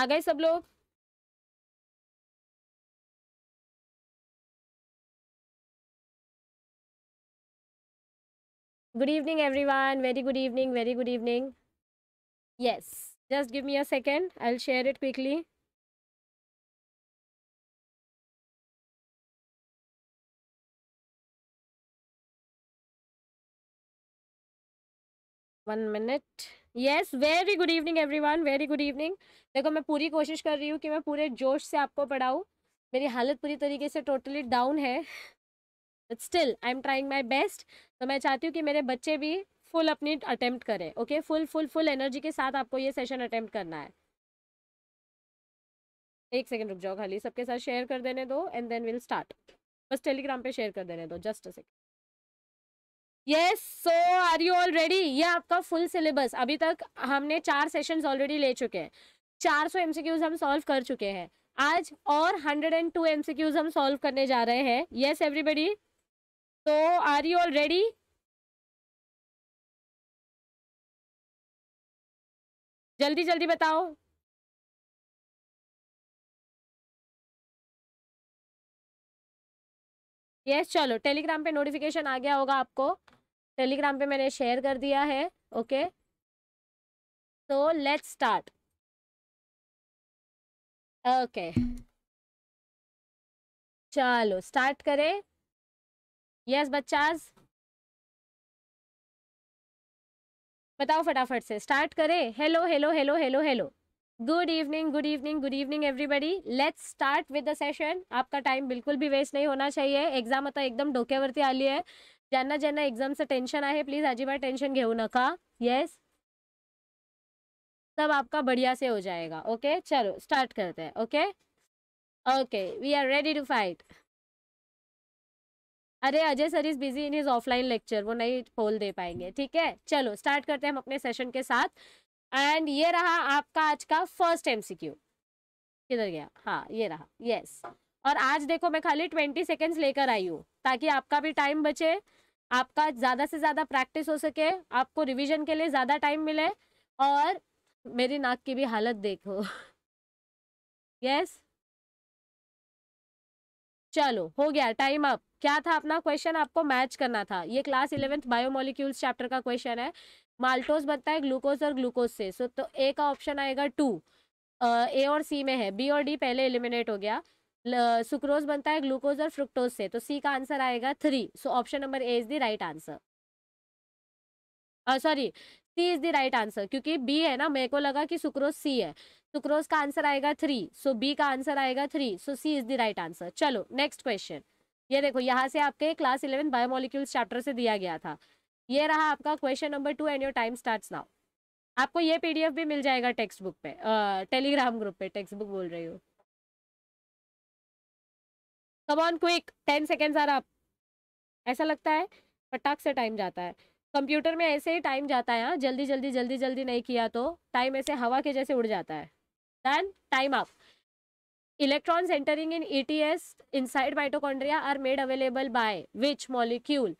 आ गए सब लोग good evening everyone very good evening very good evening yes just give me uh second I will share it quickly one minute yes very good evening everyone very good evening देखो मैं पूरी कोशिश कर रही हूँ कि मैं पूरे जोश से आपको पढ़ाऊँ मेरी हालत पूरी तरीके से टोटली डाउन है but still I am trying my best तो मैं चाहती हूँ कि मेरे बच्चे भी फुल अपनी अटैम्प्ट करें okay full full full energy के साथ आपको ये सेशन अटैम्प्ट करना है एक सेकेंड रुक जाओ खाली सबके साथ शेयर कर देने दो एंड देन विल स्टार्ट बस टेलीग्राम पे शेयर कर देने दो just a second yes so are you already ये आपका फुल सिलेबस अभी तक हमने चार सेशंस ऑलरेडी ले चुके हैं चार सौ एमसीक्यूज हम सॉल्व कर चुके हैं आज और हंड्रेड एंड टू एमसीक्यूज हम सॉल्व करने जा रहे हैं यस एवरीबडी तो आर यू ऑलरेडी जल्दी जल्दी बताओ यस yes, चलो टेलीग्राम पे नोटिफिकेशन आ गया होगा आपको टेलीग्राम पे मैंने शेयर कर दिया है ओके तो लेट्स स्टार्ट ओके चलो स्टार्ट करें यस बच्चाज बताओ फटाफट से स्टार्ट करें hello hello hello hello hello good evening good evening good evening everybody let's start with the session आपका टाइम बिल्कुल भी वेस्ट नहीं होना चाहिए एग्जाम आता एकदम डोक्यावरती आली है ज्यांना एग्जाम से टेंशन आए प्लीज अजिबात टेंशन घेऊ नका यस सब आपका बढ़िया से हो जाएगा ओके चलो स्टार्ट करते हैं okay okay we are ready to fight अरे Ajay sir is busy in is offline lecture वो नहीं खोल दे पाएंगे ठीक है चलो स्टार्ट करते हैं हम अपने सेशन के साथ एंड ये रहा आपका आज का फर्स्ट एमसीक्यू किधर गया हाँ ये रहा यस yes. और आज देखो मैं खाली ट्वेंटी सेकेंड्स लेकर आई हूँ ताकि आपका भी टाइम बचे आपका ज़्यादा से ज़्यादा प्रैक्टिस हो सके आपको रिविजन के लिए ज़्यादा टाइम मिले और मेरी नाक की भी हालत देखो यस yes? चलो हो गया टाइम अप क्या था अपना क्वेश्चन आपको मैच करना था ये क्लास इलेवेंथ बायोमोलिक्यूल्स चैप्टर का क्वेश्चन है माल्टोज बनता है ग्लूकोज और ग्लूकोज से सो तो ए का ऑप्शन आएगा टू ए और सी में है बी और डी पहले एलिमिनेट हो गया सुक्रोज बनता है ग्लूकोज और फ्रुक्टोज से तो सी का आंसर आएगा three so option number A is the right answer sorry C is the right answer क्योंकि बी है ना मेरे को लगा कि सुक्रोज सी है सुक्रोज का आंसर आएगा थ्री सो बी का आंसर आएगा three so C is the right answer चलो नेक्स्ट क्वेश्चन ये देखो यहाँ से आपके क्लास इलेवन बायोमोलिक्यूल्स चैप्टर से दिया गया था ये रहा आपका question number two and your time start now आपको ये पीडीएफ भी मिल जाएगा टेक्स्ट बुक पे टेलीग्राम ग्रुप पे टेक्स्ट बुक बोल रही हूँ कम क्विक टेन सेकेंड्स आर आप ऐसा लगता है पटाख से टाइम जाता है कंप्यूटर में ऐसे ही टाइम जाता है हाँ, जल्दी जल्दी जल्दी जल्दी नहीं किया तो टाइम ऐसे हवा के जैसे उड़ जाता है then time up electrons entering in E T S inside mitochondria are made available by which molecule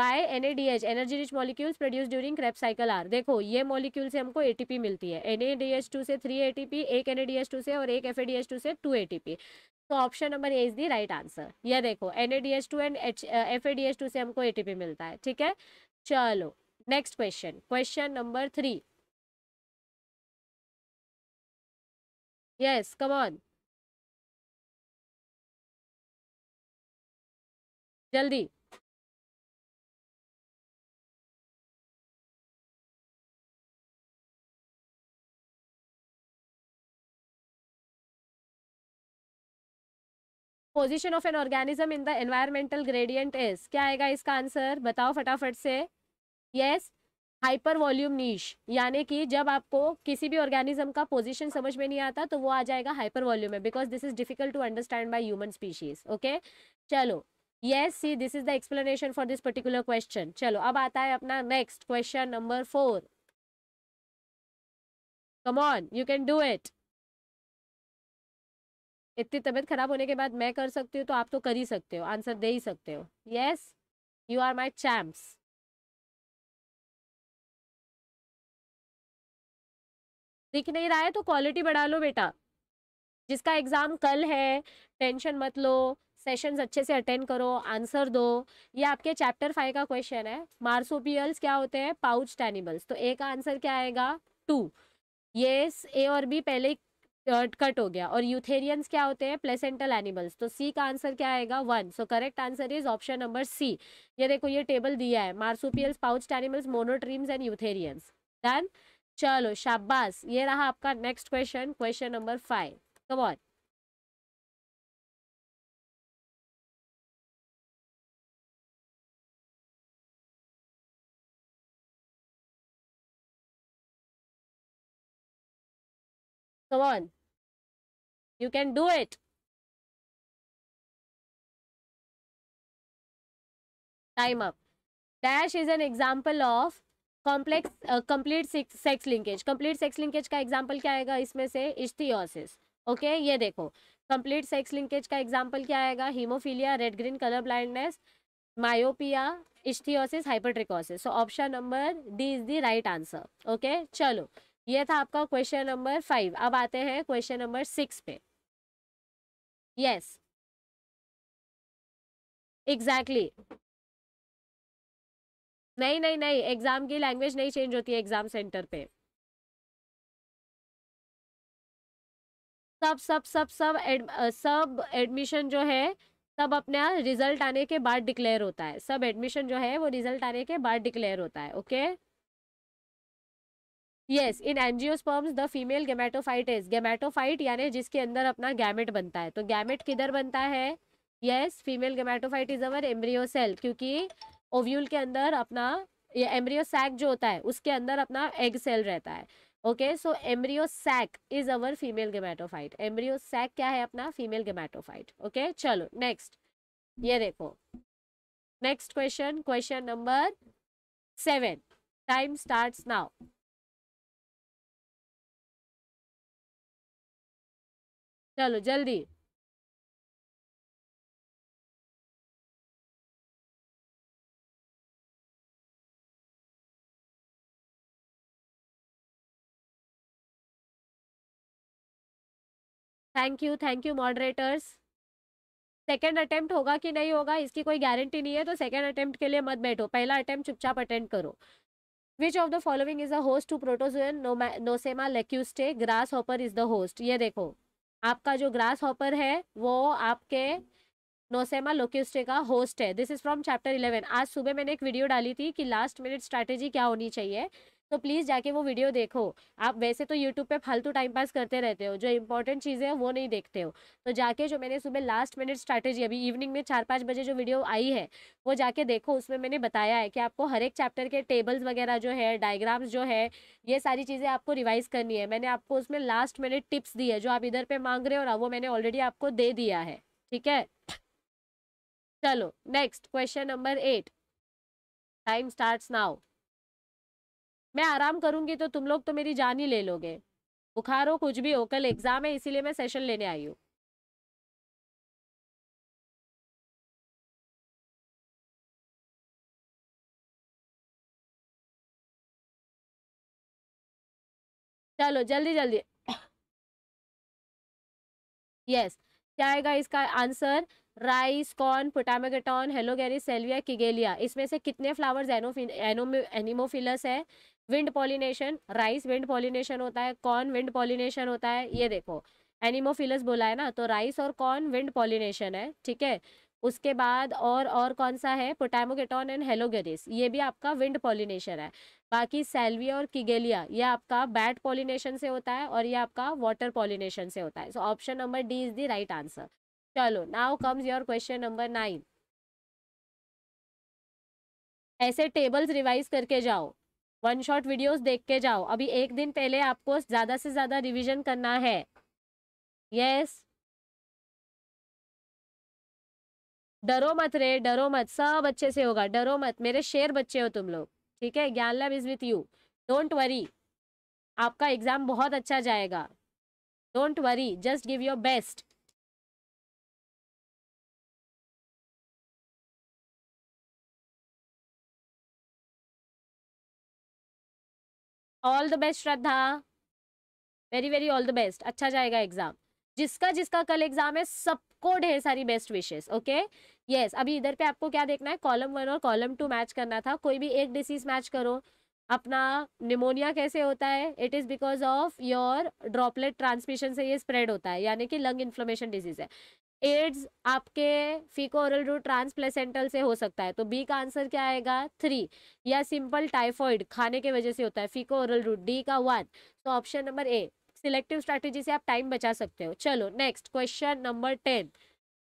by N A D H energy rich molecules produce during Krebs cycle आर देखो ये मॉलिक्यूल से हमको ए T P मिलती है N A D H two से three A T P एक N A D H two से और एक F A D H two से टू ए टी पी तो option number A is the right answer ये देखो N A D two and H F A D two से हमको A मिलता है ठीक है चलो next question question number three yes come on जल्दी position of an organism in the environmental gradient is क्या आएगा इसका आंसर बताओ फटाफट से यस हाइपर वॉल्यूम नीश यानी कि जब आपको किसी भी ऑर्गेनिज्म का पोजिशन समझ में नहीं आता तो वो आ जाएगा हाइपर वॉल्यूम में because this is difficult to understand by human species okay चलो yes see this is the explanation for this particular question चलो अब आता है अपना next question number four come on you can do it इतनी तबीयत खराब होने के बाद मैं कर सकती हूँ तो आप तो कर ही सकते हो आंसर दे ही सकते हो yes you are my champs दिख नहीं रहा है तो क्वालिटी बढ़ा लो बेटा जिसका एग्ज़ाम कल है टेंशन मत लो सेशंस अच्छे से अटेंड करो आंसर दो ये आपके चैप्टर फाइव का क्वेश्चन है मार्सोपियल्स क्या होते हैं पाउच टैनिमल्स तो ए का आंसर क्या आएगा टू ये ए और बी पहले कट हो गया और यूथेरियंस क्या होते हैं प्लेसेंटल एनिमल्स तो सी का आंसर क्या आएगा one so correct answer is option number C ये देखो ये टेबल दिया है marsupials pouch animals monotremes and eutherians done चलो शाबाश ये रहा आपका next question question number five come on Come on. You can do it. Time up. Dash is an example of complex complete sex linkage complete sex linkage का example क्या आएगा इसमें से इश्तीसिस ओके okay, ये देखो complete sex linkage का example क्या आएगा haemophilia red green colour blindness myopia ichthyosis hypertrichosis so option number D is the right answer okay चलो ये था आपका क्वेश्चन नंबर फाइव अब आते हैं क्वेश्चन नंबर सिक्स पे yes एग्जैक्टली exactly. नहीं नहीं नहीं एग्जाम की लैंग्वेज नहीं चेंज होती है एग्जाम सेंटर पे सब सब सब सब एड, सब एडमिशन जो है सब अपना रिजल्ट आने के बाद डिक्लेयर होता है सब एडमिशन जो है वो रिजल्ट आने के बाद डिक्लेयर होता है okay okay? Yes in angiosperms the female gametophyte is gametophyte यानी जिसके अंदर अपना गैमेट बनता है तो गैमेट किधर बनता है yes female gametophyte is our embryo cell क्योंकि ओव्यूल के अंदर अपना ये एम्ब्रियो सैक जो होता है उसके अंदर अपना एग सेल रहता है okay so embryo sac is our female gametophyte embryo sac क्या है अपना फीमेल गेमेटोफाइट ओके चलो नेक्स्ट ये देखो next question question number seven time start now चलो जल्दी thank you thank you moderators second attempt होगा कि नहीं होगा इसकी कोई गारंटी नहीं है तो सेकेंड अटेम्प्ट के लिए मत बैठो पहला अटेम्प्ट चुपचाप अटेंड करो which of the following is the host to protozoan Nosema locustae grasshopper is the host ये देखो आपका जो ग्रास हॉपर है वो आपके नोसेमा लोकेस्टे का होस्ट है this is from chapter eleven आज सुबह मैंने एक वीडियो डाली थी कि लास्ट मिनट स्ट्रैटेजी क्या होनी चाहिए तो प्लीज़ जाके वो वीडियो देखो आप वैसे तो यूट्यूब पे फालतू टाइम पास करते रहते हो जो इंपॉर्टेंट चीज़ें हैं वो नहीं देखते हो तो जाके जो मैंने सुबह लास्ट मिनट स्ट्रैटेजी अभी इवनिंग में चार पाँच बजे जो वीडियो आई है वो जाके देखो उसमें मैंने बताया है कि आपको हर एक चैप्टर के टेबल्स वगैरह जो है डायग्राम्स जो है ये सारी चीज़ें आपको रिवाइज़ करनी है मैंने आपको उसमें लास्ट मिनट टिप्स दी है जो आप इधर पर मांग रहे हो ना वो मैंने ऑलरेडी आपको दे दिया है ठीक है चलो next question number eight time start now मैं आराम करूंगी तो तुम लोग तो मेरी जान ही ले लोगे बुखार हो कुछ भी हो कल एग्जाम है इसीलिए मैं सेशन लेने आई हूँ चलो जल्दी जल्दी यस yes. क्या आएगा इसका answer rice corn Potamogeton Haloragis Salvia Kigelia इसमें से कितने फ्लावर्स एनोफिन एनोमो एनिमोफिलस है wind pollination rice wind pollination होता है कॉर्न विंड पॉलिनेशन होता है ये देखो एनिमोफिलस बोला है ना तो राइस और कॉर्न विंड पॉलिनेशन है ठीक है उसके बाद और और कौन सा है पोटामोकेटॉन एंड हेलोगेरिस ये भी आपका विंड पॉलिनेशन है बाकी सेल्विया और किगेलिया ये आपका बैट पॉलिनेशन से होता है और ये आपका वाटर पॉलिनेशन से होता है so option number D is the right answer चलो now comes your question number nine ऐसे टेबल्स रिवाइज करके जाओ वन शॉट वीडियोस देख के जाओ अभी एक दिन पहले आपको ज़्यादा से ज़्यादा रिवीजन करना है यस डरो मत रे डरो मत सब अच्छे से होगा डरो मत मेरे शेर बच्चे हो तुम लोग ठीक है Gyan lab is with you don't worry आपका एग्जाम बहुत अच्छा जाएगा don't worry just give your best all the best Shraddha very very all the best अच्छा जाएगा एग्जाम जिसका जिसका कल एग्जाम है सबको ढेर सारी बेस्ट विशेष ओके यस अभी इधर पे आपको क्या देखना है कॉलम वन और कॉलम टू मैच करना था कोई भी एक डिसीज मैच करो अपना निमोनिया कैसे होता है it is because of your droplet transmission से ये स्प्रेड होता है यानी कि लंग इन्फ्लोमेशन डिजीज़ है एड्स आपके फीको ओरल रूट ट्रांसप्लेसेंटल से हो सकता है तो बी का आंसर क्या आएगा थ्री या सिंपल टाइफॉइड खाने के वजह से होता है फीको ओरल रूट डी का वन तो option number A selective strategy से आप टाइम बचा सकते हो चलो नेक्स्ट क्वेश्चन नंबर टेन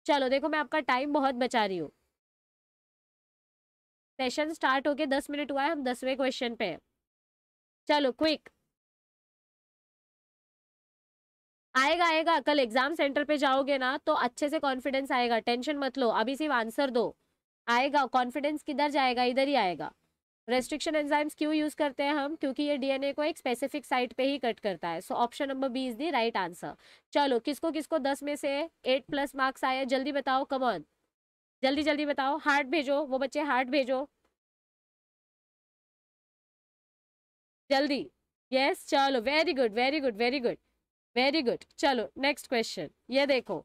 चलो देखो मैं आपका टाइम बहुत बचा रही हूँ सेशन स्टार्ट होके दस मिनट हुआ है हम दसवें क्वेश्चन पे चलो क्विक आएगा आएगा कल एग्जाम सेंटर पे जाओगे ना तो अच्छे से कॉन्फिडेंस आएगा टेंशन मत लो अभी सिर्फ आंसर दो आएगा कॉन्फिडेंस किधर जाएगा इधर ही आएगा रेस्ट्रिक्शन एंजाइम्स क्यों यूज करते हैं हम क्योंकि ये डीएनए को एक स्पेसिफिक साइट पे ही कट करता है so option number B is the right answer चलो किसको किसको दस में से एट प्लस मार्क्स आए जल्दी बताओ कमॉन जल्दी जल्दी बताओ हार्ट भेजो वो बच्चे हार्ट भेजो जल्दी यस yes, चलो very good very good very good very good चलो नेक्स्ट क्वेश्चन ये देखो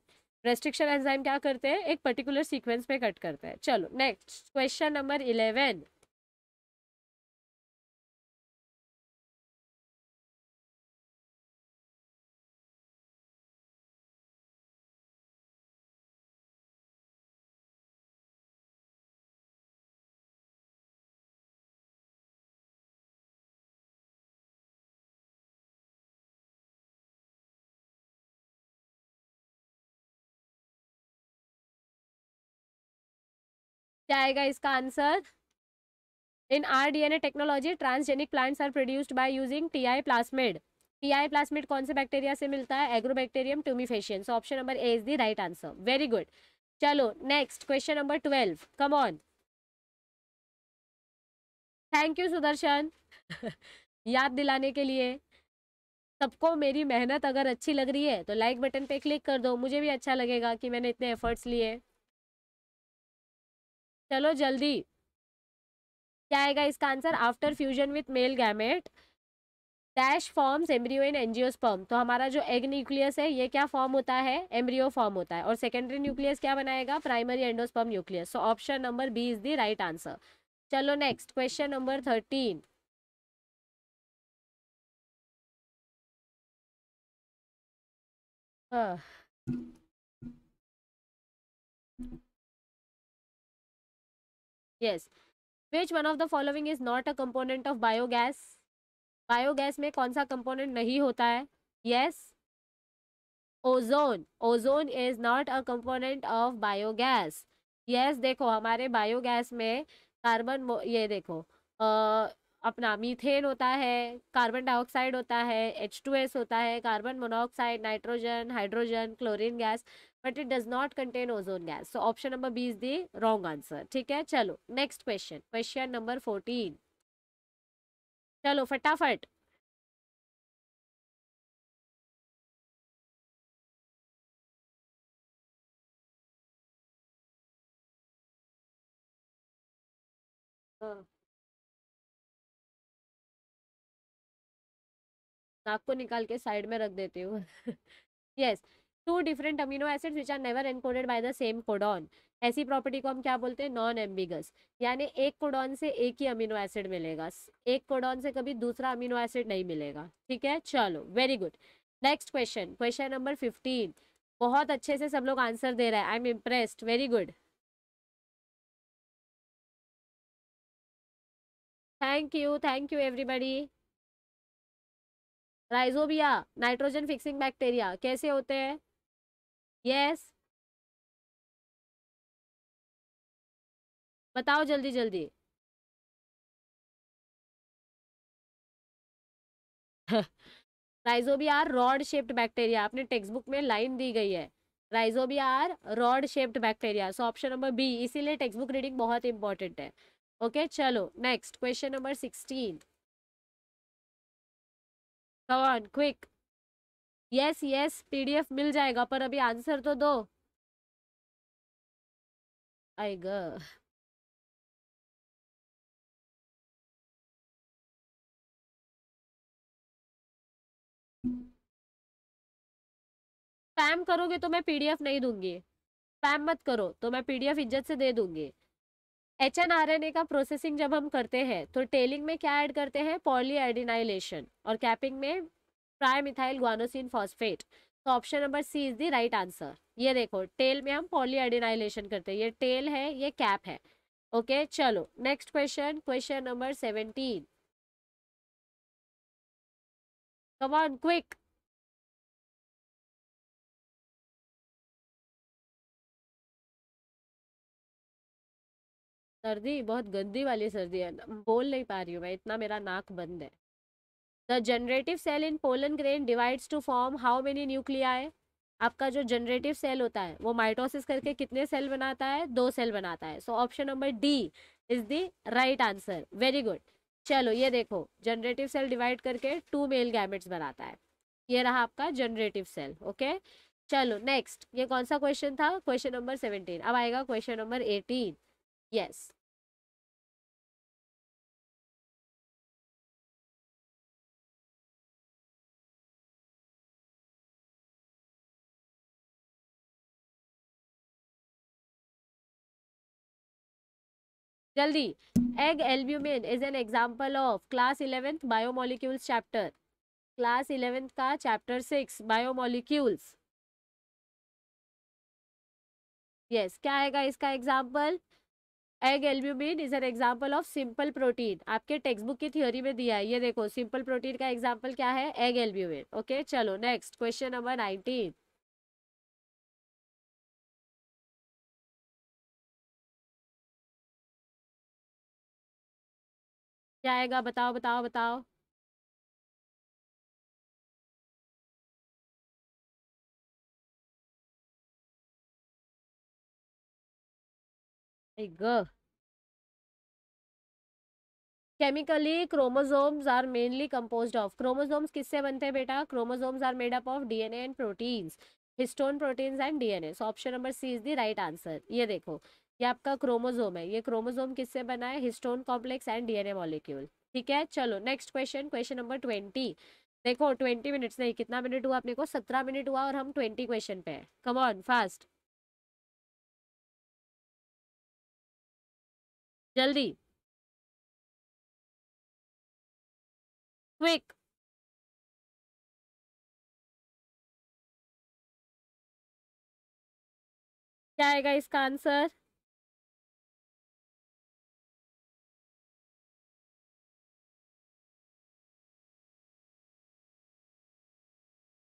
रेस्ट्रिक्शन एंजाइम क्या करते हैं एक पर्टिकुलर सीक्वेंस पे कट करते हैं चलो नेक्स्ट क्वेश्चन नंबर इलेवन क्या आएगा इसका answer in R D N A technology transgenic plants are produced by using T I plasmid T I plasmid कौन से बैक्टीरिया से मिलता है Agrobacterium tumefaciens so option number A is the right answer very good चलो next question number twelve come on thank you Sudarshan याद दिलाने के लिए सबको मेरी मेहनत अगर अच्छी लग रही है तो लाइक बटन पे क्लिक कर दो मुझे भी अच्छा लगेगा कि मैंने इतने एफर्ट्स लिए चलो जल्दी क्या आएगा इसका answer after fusion with male gamete dash forms embryo in sperm तो हमारा जो एग न्यूक्लियस है ये क्या फॉर्म होता है एम्ब्रियो फॉर्म होता है और सेकेंडरी न्यूक्लियस क्या बनाएगा primary endosperm nucleus so option number B is the right answer चलो नेक्स्ट क्वेश्चन नंबर थर्टीन हाँ yes which one of the following is not a component of biogas biogas में कौन सा कंपोनेंट नहीं होता है yes ozone ozone is not a component of biogas yes देखो हमारे बायोगैस में कार्बन ये देखो आ, अपना मीथेन होता है कार्बन डाइऑक्साइड होता है एच टू एस होता है carbon monoxide nitrogen hydrogen chlorine gas but it does not contain ozone gas so option number B is the wrong answer ठीक है चलो next question question number fourteen चलो फटाफट हाँ। नाक को निकाल के साइड में रख देती हूँ yes yes. Two different amino acids which are never encoded by the same codon ऐसी प्रॉपर्टी को हम क्या बोलते हैं नॉन एम्बिगस यानी एक कोडॉन से एक ही अमीनो एसिड मिलेगा एक कोडॉन से कभी दूसरा अमीनो एसिड नहीं मिलेगा ठीक है चलो very good next question question number fifteen बहुत अच्छे से सब लोग आंसर दे रहे हैं I am impressed very good thank you thank you everybody rhizobia nitrogen fixing bacteria कैसे होते हैं यस बताओ जल्दी जल्दी राइजोबियार रॉड शेप्ड बैक्टीरिया आपने टेक्स्ट बुक में लाइन दी गई है rhizobia are rod shaped bacteria so option number B इसीलिए टेक्स्ट बुक रीडिंग बहुत इंपॉर्टेंट है ओके okay, चलो next question number sixteen on quick yes yes PDF मिल जाएगा पर अभी आंसर तो दो आई ग स्पैम करोगे तो मैं पीडीएफ नहीं दूंगी स्पैम मत करो तो मैं पीडीएफ इज्जत से दे दूंगी H N R N A का प्रोसेसिंग जब हम करते हैं तो टेलिंग में क्या ऐड करते हैं पॉली एडिनाइलेशन और कैपिंग में ट्राईमिथाइल ग्वानोसिन फॉस्फेट तो option number C is the right answer ये देखो टेल में हम पॉलीएडिनाइलेशन करते हैं ये टेल है ये कैप है ओके चलो next question question number seventeen come on quick सर्दी बहुत गंदी वाली सर्दी है बोल नहीं पा रही हूँ मैं इतना मेरा नाक बंद है the generative cell in pollen grain divides to form how many nuclei आपका जो जनरेटिव सेल होता है वो माइटोसिस करके कितने सेल बनाता है दो सेल बनाता है so option number D is the right answer very good चलो ये देखो जनरेटिव सेल डिवाइड करके टू मेल गैमेट्स बनाता है ये रहा आपका जनरेटिव सेल ओके चलो नेक्स्ट ये कौन सा क्वेश्चन था क्वेश्चन नंबर सेवनटीन अब आएगा क्वेश्चन नंबर एटीन यस जल्दी egg albumin is an example of class eleventh biomolecules chapter class eleventh का चैप्टर सिक्स बायोमोलिक्यूल्स यस क्या आएगा इसका example egg albumin is an example of simple protein आपके textbook की theory में दिया है ये देखो सिंपल प्रोटीन का एग्जाम्पल क्या है एग एल्ब्यूमिन ओके चलो नेक्स्ट क्वेश्चन नंबर नाइनटीन क्या आएगा बताओ बताओ बताओ chemically chromosomes are mainly composed of chromosomes किससे बनते हैं बेटा chromosomes are made up of DNA and proteins histone proteins and DNA so option number C is the right answer ये देखो ये आपका क्रोमोजोम है ये क्रोमोजोम किससे बना है histone complex and DNA molecule ठीक है चलो next question question number twenty देखो ट्वेंटी मिनट्स नहीं कितना मिनट हुआ अपने को सत्रह मिनट हुआ और हम ट्वेंटी क्वेश्चन पे है कम ऑन फास्ट जल्दी क्विक क्या आएगा इसका answer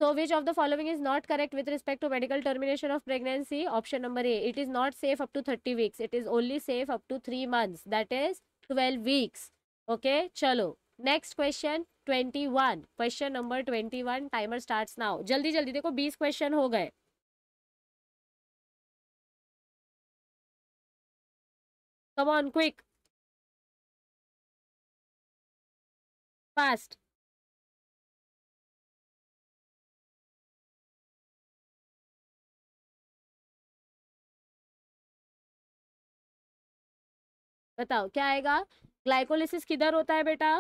so which of the following is not correct with respect to medical termination of pregnancy option number A it is not safe up to thirty weeks it is only safe up to three months that is twelve weeks okay चलो next question twenty one question number twenty one timer start now जल्दी जल्दी देखो बीस question हो गए कम on quick fast बताओ क्या आएगा ग्लाइकोलिसिस किधर होता है बेटा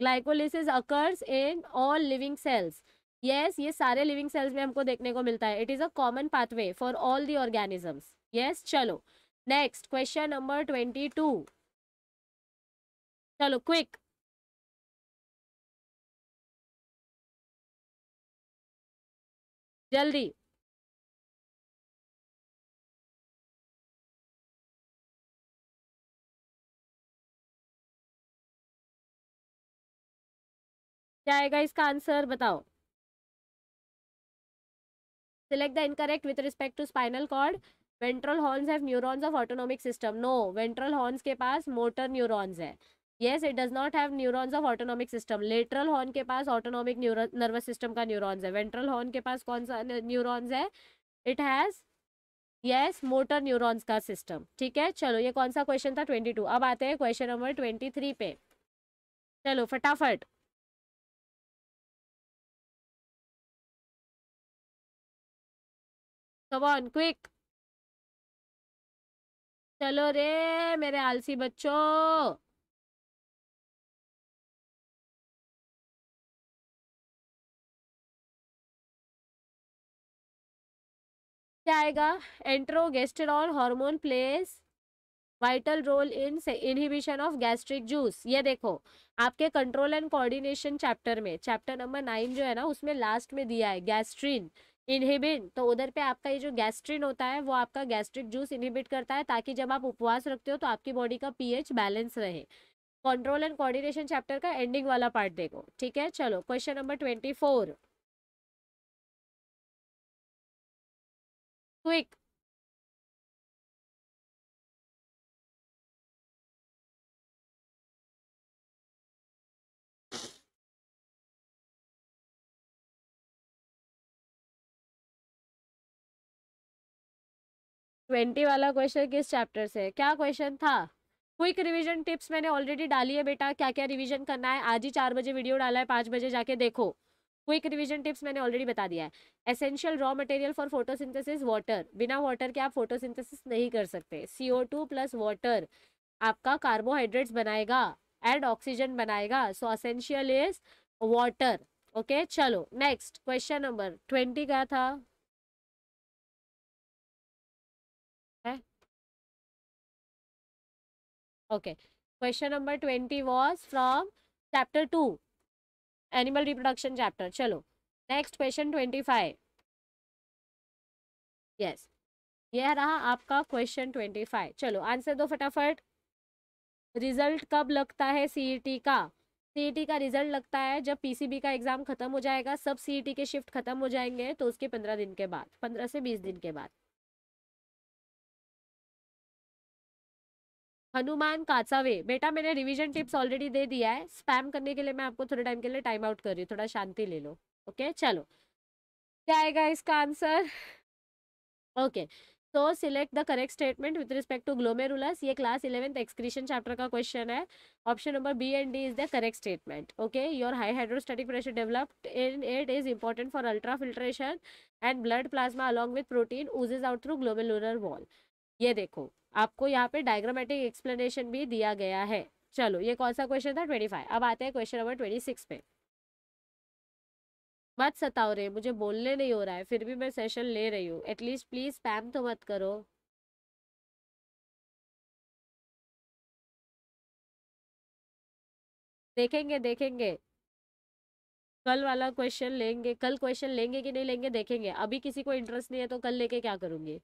glycolysis occurs in all living cells yes ये सारे लिविंग सेल्स में हमको देखने को मिलता है it is a common pathway for all the organisms yes चलो next question number twenty two चलो क्विक जल्दी क्या आएगा इसका आंसर बताओ select the incorrect with respect to spinal cord ventral horns have neurons of autonomic system no ventral horns के पास motor neurons है yes it does not have neurons of autonomic system lateral horn के पास autonomic nervous system का neurons है ventral horn के पास कौन सा न्यूरॉन्स है it has yes motor neurons का सिस्टम ठीक है चलो ये कौन सा क्वेश्चन था ट्वेंटी टू अब आते हैं क्वेश्चन नंबर ट्वेंटी थ्री पे चलो फटाफट कम ऑन क्विक चलो रे मेरे आलसी बच्चों क्या आएगा gesterol hormone place vital role in inhibition of gastric juice ये देखो आपके कंट्रोल एंड कोऑर्डिनेशन चैप्टर में चैप्टर नंबर नाइन जो है ना उसमें लास्ट में दिया है गैस्ट्रीन इनहिबिन तो उधर पे आपका ये जो गैस्ट्रिन होता है वो आपका गैस्ट्रिक जूस इनहिबिट करता है ताकि जब आप उपवास रखते हो तो आपकी बॉडी का पीएच बैलेंस रहे कंट्रोल एंड कोऑर्डिनेशन चैप्टर का एंडिंग वाला पार्ट देखो ठीक है चलो question number twenty four quick twenty वाला क्वेश्चन किस चैप्टर से क्या क्वेश्चन था क्विक रिवीजन टिप्स मैंने ऑलरेडी डाली है बेटा क्या क्या रिवीजन करना है आज ही चार बजे वीडियो डाला है पाँच बजे जाके देखो क्विक रिवीजन टिप्स मैंने ऑलरेडी बता दिया है essential raw material for photosynthesis water बिना वाटर के आप फोटोसिंथेसिस नहीं कर सकते C O two plus water आपका कार्बोहाइड्रेट्स बनाएगा एंड ऑक्सीजन बनाएगा so essential is water okay चलो नेक्स्ट क्वेश्चन नंबर ट्वेंटी का था ओके question number twenty was from chapter two animal reproduction chapter चलो next question twenty five yes यह रहा आपका क्वेश्चन ट्वेंटी फाइव चलो आंसर दो फटाफट रिजल्ट कब लगता है सीईटी e का सीईटी e का रिजल्ट लगता है जब पीसीबी का एग्जाम खत्म हो जाएगा सब सीईटी e के शिफ्ट खत्म हो जाएंगे तो उसके पंद्रह दिन के बाद पंद्रह से बीस दिन के बाद हनुमान काचावे बेटा मैंने रिवीजन टिप्स ऑलरेडी दे दिया है स्पैम करने के लिए मैं आपको थोड़े टाइम के लिए टाइम आउट कर रही हूँ थोड़ा शांति ले लो ओके चलो क्या आएगा इसका आंसर ओके तो select the correct statement with respect to glomerulus ये क्लास इलेवेंथ एक्सक्रीशन चैप्टर का क्वेश्चन है option number B and D is the correct statement okay your high hydrostatic pressure developed in it is important for ultra filtration and blood plasma along with protein is out through ruler wall ये देखो आपको यहाँ पे diagrammatic explanation भी दिया गया है चलो ये कौन सा क्वेश्चन था ट्वेंटी फाइव अब आते हैं क्वेश्चन नंबर ट्वेंटी सिक्स पे मत सताओ रे मुझे बोलने नहीं हो रहा है फिर भी मैं सेशन ले रही हूँ एटलीस्ट प्लीज स्पैम तो मत करो देखेंगे देखेंगे कल वाला क्वेश्चन लेंगे कल क्वेश्चन लेंगे कि नहीं लेंगे देखेंगे अभी किसी को इंटरेस्ट नहीं है तो कल लेके क्या करूँगी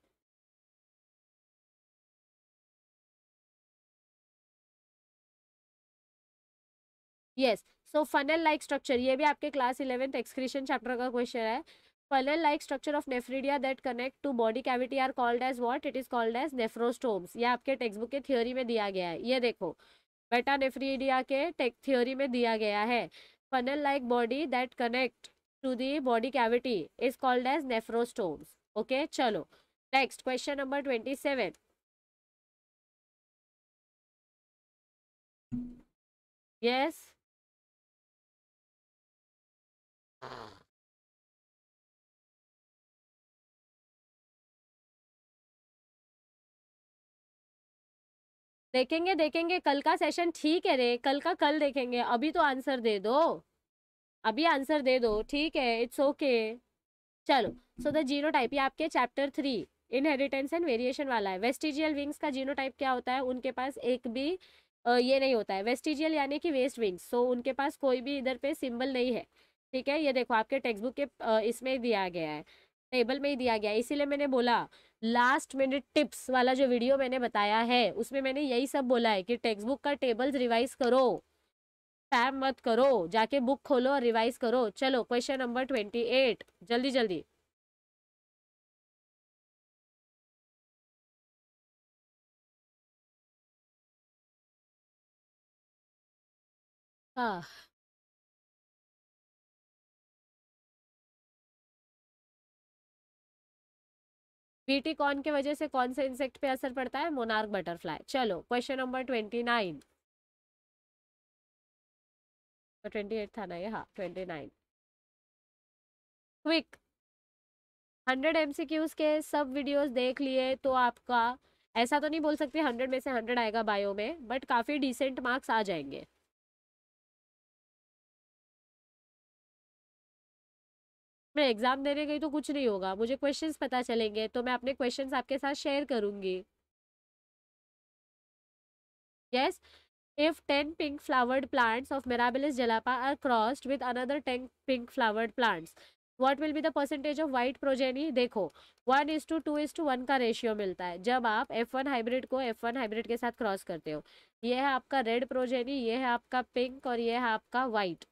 yes so funnel like structure ये भी आपके क्लास इलेवेंथ एक्सक्रीशन चैप्टर का क्वेश्चन है funnel like structure of nephridia that connect to body cavity are called as what it is called as nephrostomes ये आपके टेक्स्ट बुक के theory में दिया गया है ये देखो बेटा नेफ्रीडिया के टेक् थियोरी में दिया गया है funnel like body that connect to the body cavity is called as nephrostomes okay चलो next question number twenty seven yes हाँ। देखेंगे देखेंगे कल का सेशन ठीक है रे कल का कल देखेंगे अभी तो आंसर दे दो अभी आंसर दे दो ठीक है इट्स ओके okay. चलो सो द जीनो टाइप ये आपके chapter three inheritance and variation वाला है वेस्टिजियल विंग्स का जीनो टाइप क्या होता है उनके पास एक भी ये नहीं होता है वेस्टिजियल यानी कि वेस्ट विंग्स सो उनके पास कोई भी इधर पे सिंबल नहीं है ठीक है ये देखो आपके टेक्स्ट बुक के इसमें दिया गया है टेबल में ही दिया गया है इसीलिए मैंने बोला लास्ट मिनट टिप्स वाला जो वीडियो मैंने बताया है उसमें मैंने यही सब बोला है कि टेक्स्ट बुक का टेबल्स रिवाइज करो स्पैम मत करो जाके बुक खोलो और रिवाइज करो चलो क्वेश्चन नंबर ट्वेंटी एट जल्दी जल्दी हाँ बीटी कॉन के वजह से कौन से इंसेक्ट पे असर पड़ता है मोनार्क बटरफ्लाई चलो question number twenty nine twenty eight था ना ये हाँ twenty nine quick hundred M के सब वीडियोस देख लिए तो आपका ऐसा तो नहीं बोल सकते हंड्रेड में से हंड्रेड आएगा बायो में बट काफ़ी डिसेंट मार्क्स आ जाएंगे मैं एग्ज़ाम देने गई तो कुछ नहीं होगा मुझे क्वेश्चंस पता चलेंगे तो मैं अपने क्वेश्चंस आपके साथ शेयर करूंगी yes if ten pink flowered plants of mirabilis jalapa are crossed with another ten pink flowered plants what will be the percentage of white progeny देखो one is to two is to one का ratio मिलता है जब आप F one hybrid को F one hybrid के साथ cross करते हो ये है आपका रेड प्रोजेनी ये है आपका पिंक और ये है आपका वाइट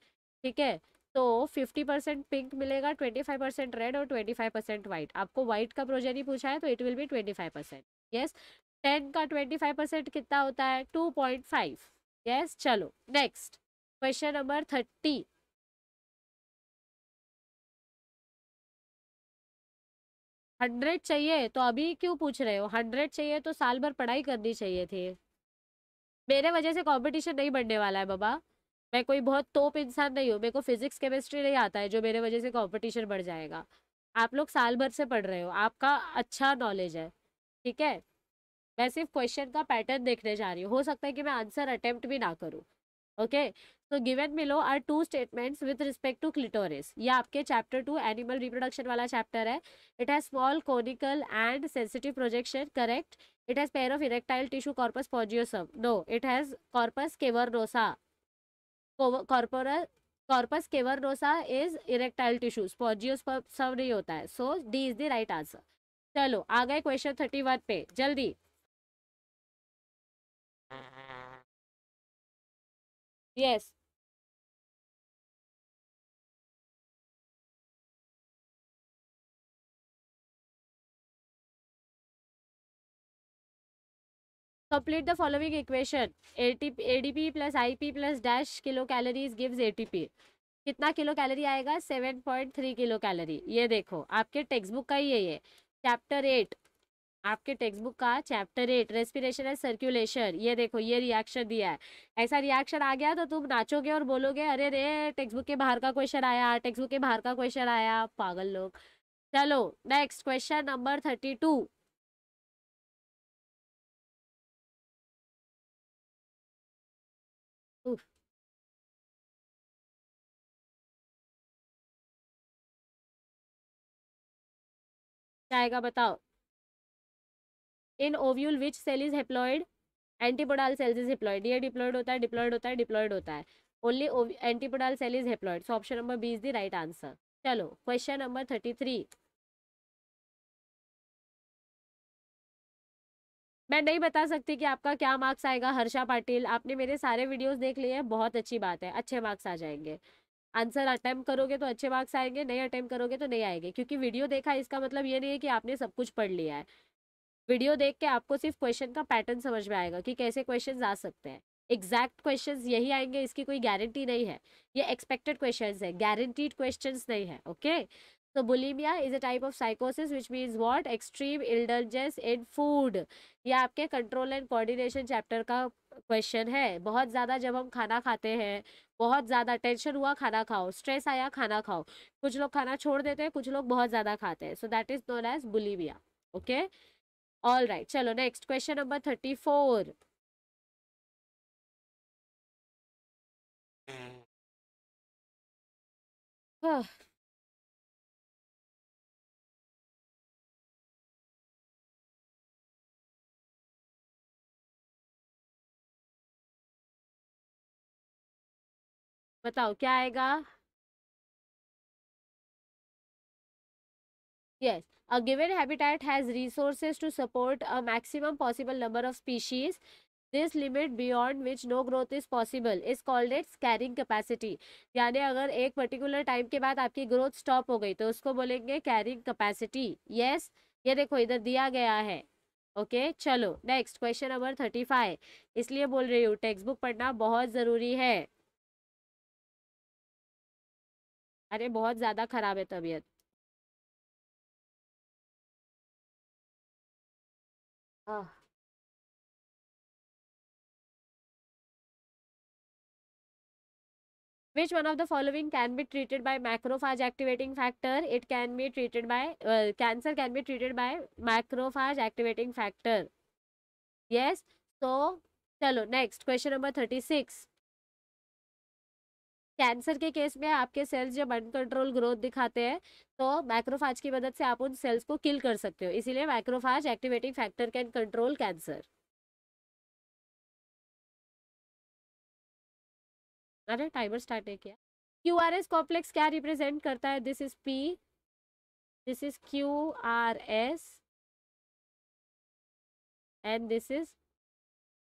ठीक है तो 50 परसेंट पिंक मिलेगा 25 परसेंट रेड और 25 परसेंट वाइट आपको वाइट का प्रोजेनी पूछा है तो it will be 25 percent yes ten का 25 परसेंट कितना होता है 2.5 यस चलो next question number thirty hundred चाहिए तो अभी क्यों पूछ रहे हो हंड्रेड चाहिए तो साल भर पढ़ाई करनी चाहिए थी मेरे वजह से कंपटीशन नहीं बढ़ने वाला है बाबा मैं कोई बहुत तोप इंसान नहीं हूँ मेरे को फिजिक्स केमिस्ट्री नहीं आता है जो मेरे वजह से कॉम्पिटिशन बढ़ जाएगा आप लोग साल भर से पढ़ रहे हो आपका अच्छा नॉलेज है ठीक है मैं सिर्फ क्वेश्चन का पैटर्न देखने जा रही हूँ हो सकता है कि मैं आंसर अटेम्प्ट भी ना करूँ okay so given below are two statements with respect to clitoris ये आपके चैप्टर टू एनिमल रिप्रोडक्शन वाला चैप्टर है it has small conical and sensitive projection correct it has pair of erectile tissue corpus spongiosum no it has corpus cavernosa corpus cavernosa is erectile tissues पॉजियस सब नहीं होता है so D is the right answer चलो आ गए question thirty one पे जल्दी yes Complete the A D P plus I P plus dash kilo calories gives A T P कितना किलो कैलोरी आएगा seven point three kilo calorie ये देखो आपके टेक्स्ट बुक का ही है ये चैप्टर एट आपके टेक्स्ट बुक का chapter eight respiration and circulation ये देखो ये रिएक्शन दिया है ऐसा रिएक्शन आ गया तो तुम नाचोगे और बोलोगे अरे रे टेक्स्ट बुक के बाहर का क्वेश्चन आया टेक्स्ट बुक के बाहर का क्वेश्चन आया पागल लोग चलो next question number thirty two आएगा बताओ in ovule which cell is haploid antipodal cells is haploid ये डिप्लॉयड होता है डिप्लॉयड होता है डिप्लॉयड होता है only antipodal cell is haploid so option number B is the right answer चलो क्वेश्चन नंबर थर्टी थ्री मैं नहीं बता सकती कि आपका क्या मार्क्स आएगा हर्षा पाटिल आपने मेरे सारे वीडियोस देख लिए हैं बहुत अच्छी बात है अच्छे मार्क्स आ जाएंगे आंसर अटैम्प करोगे तो अच्छे मार्क्स आएंगे नहीं अटैम्प करोगे तो नहीं आएंगे क्योंकि वीडियो देखा इसका मतलब ये नहीं है कि आपने सब कुछ पढ़ लिया है वीडियो देख के आपको सिर्फ क्वेश्चन का पैटर्न समझ में आएगा कि कैसे क्वेश्चन आ सकते हैं एग्जैक्ट क्वेश्चन यही आएंगे इसकी कोई गारंटी नहीं है ये एक्सपेक्टेड क्वेश्चन है गारंटीड क्वेश्चन नहीं है ओके तो bulimia is a type of साइकोसिस which means what extreme indulgence in food ये आपके कंट्रोल एंड कोऑर्डिनेशन चैप्टर का क्वेश्चन है बहुत ज़्यादा जब हम खाना खाते हैं बहुत ज़्यादा टेंशन हुआ खाना खाओ स्ट्रेस आया खाना खाओ कुछ लोग खाना छोड़ देते हैं कुछ लोग बहुत ज़्यादा खाते हैं so that is known as bulimia okay all right चलो next question number thirty four हाँ बताओ क्या आएगा yes a given habitat has resources to support a maximum possible number of species this limit beyond which no growth is possible is called its carrying capacity यानी अगर एक particular time के बाद आपकी ग्रोथ स्टॉप हो गई तो उसको बोलेंगे कैरिंग कैपेसिटी यस ये देखो इधर दिया गया है ओके okay? चलो next question number thirty five इसलिए बोल रही हूँ टेक्स्ट बुक पढ़ना बहुत ज़रूरी है अरे बहुत ज़्यादा ख़राब है तबीयत ah which one of the following can be treated by macrophage activating factor it can be treated by uh, cancer can be treated by macrophage activating factor yes so chalo next question number 36 cancer के case में आपके sales जब uncontrol growth दिखाते हैं तो macrophage की मदद से आप उन सेल्स को किल कर सकते हो इसीलिए macrophage activating factor can control cancer अरे टाइमर स्टार्ट है किया क्यू आर एस कॉम्प्लेक्स क्या रिप्रेजेंट करता है this is P this is Q R S and this is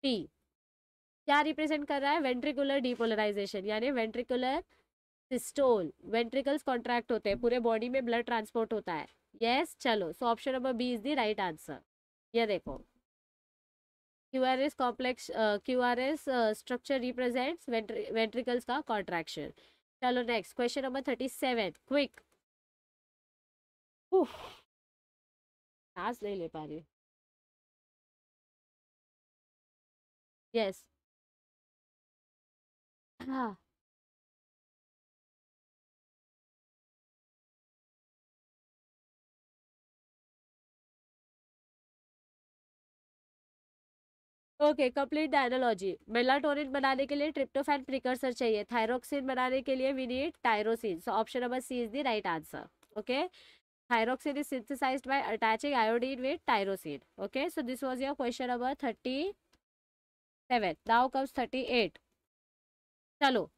T क्या रिप्रेजेंट कर रहा है वेंट्रिकुलर डीपोलराइजेशन यानी वेंट्रिकुलर सिस्टोल वेंट्रिकल्स कॉन्ट्रैक्ट होते हैं पूरे बॉडी में ब्लड ट्रांसपोर्ट होता है यस yes, चलो so option number B is the right answer ये देखो Q R S complex Q R S structure represent ventricles का कॉन्ट्रैक्शन चलो next question number thirty seven quick नहीं ले पा रही यस yes. हाँ। ओके कंप्लीट डायनोलॉजी मेलाटोनिन बनाने के लिए ट्रिप्टोफैन प्रिकर्सर चाहिए थायरोक्सिन बनाने के लिए we need tyrosine so option number C is the right answer okay thyroxine is synthesized by attaching iodine with tyrosine okay so this was your question number thirty seven now comes thirty eight चलो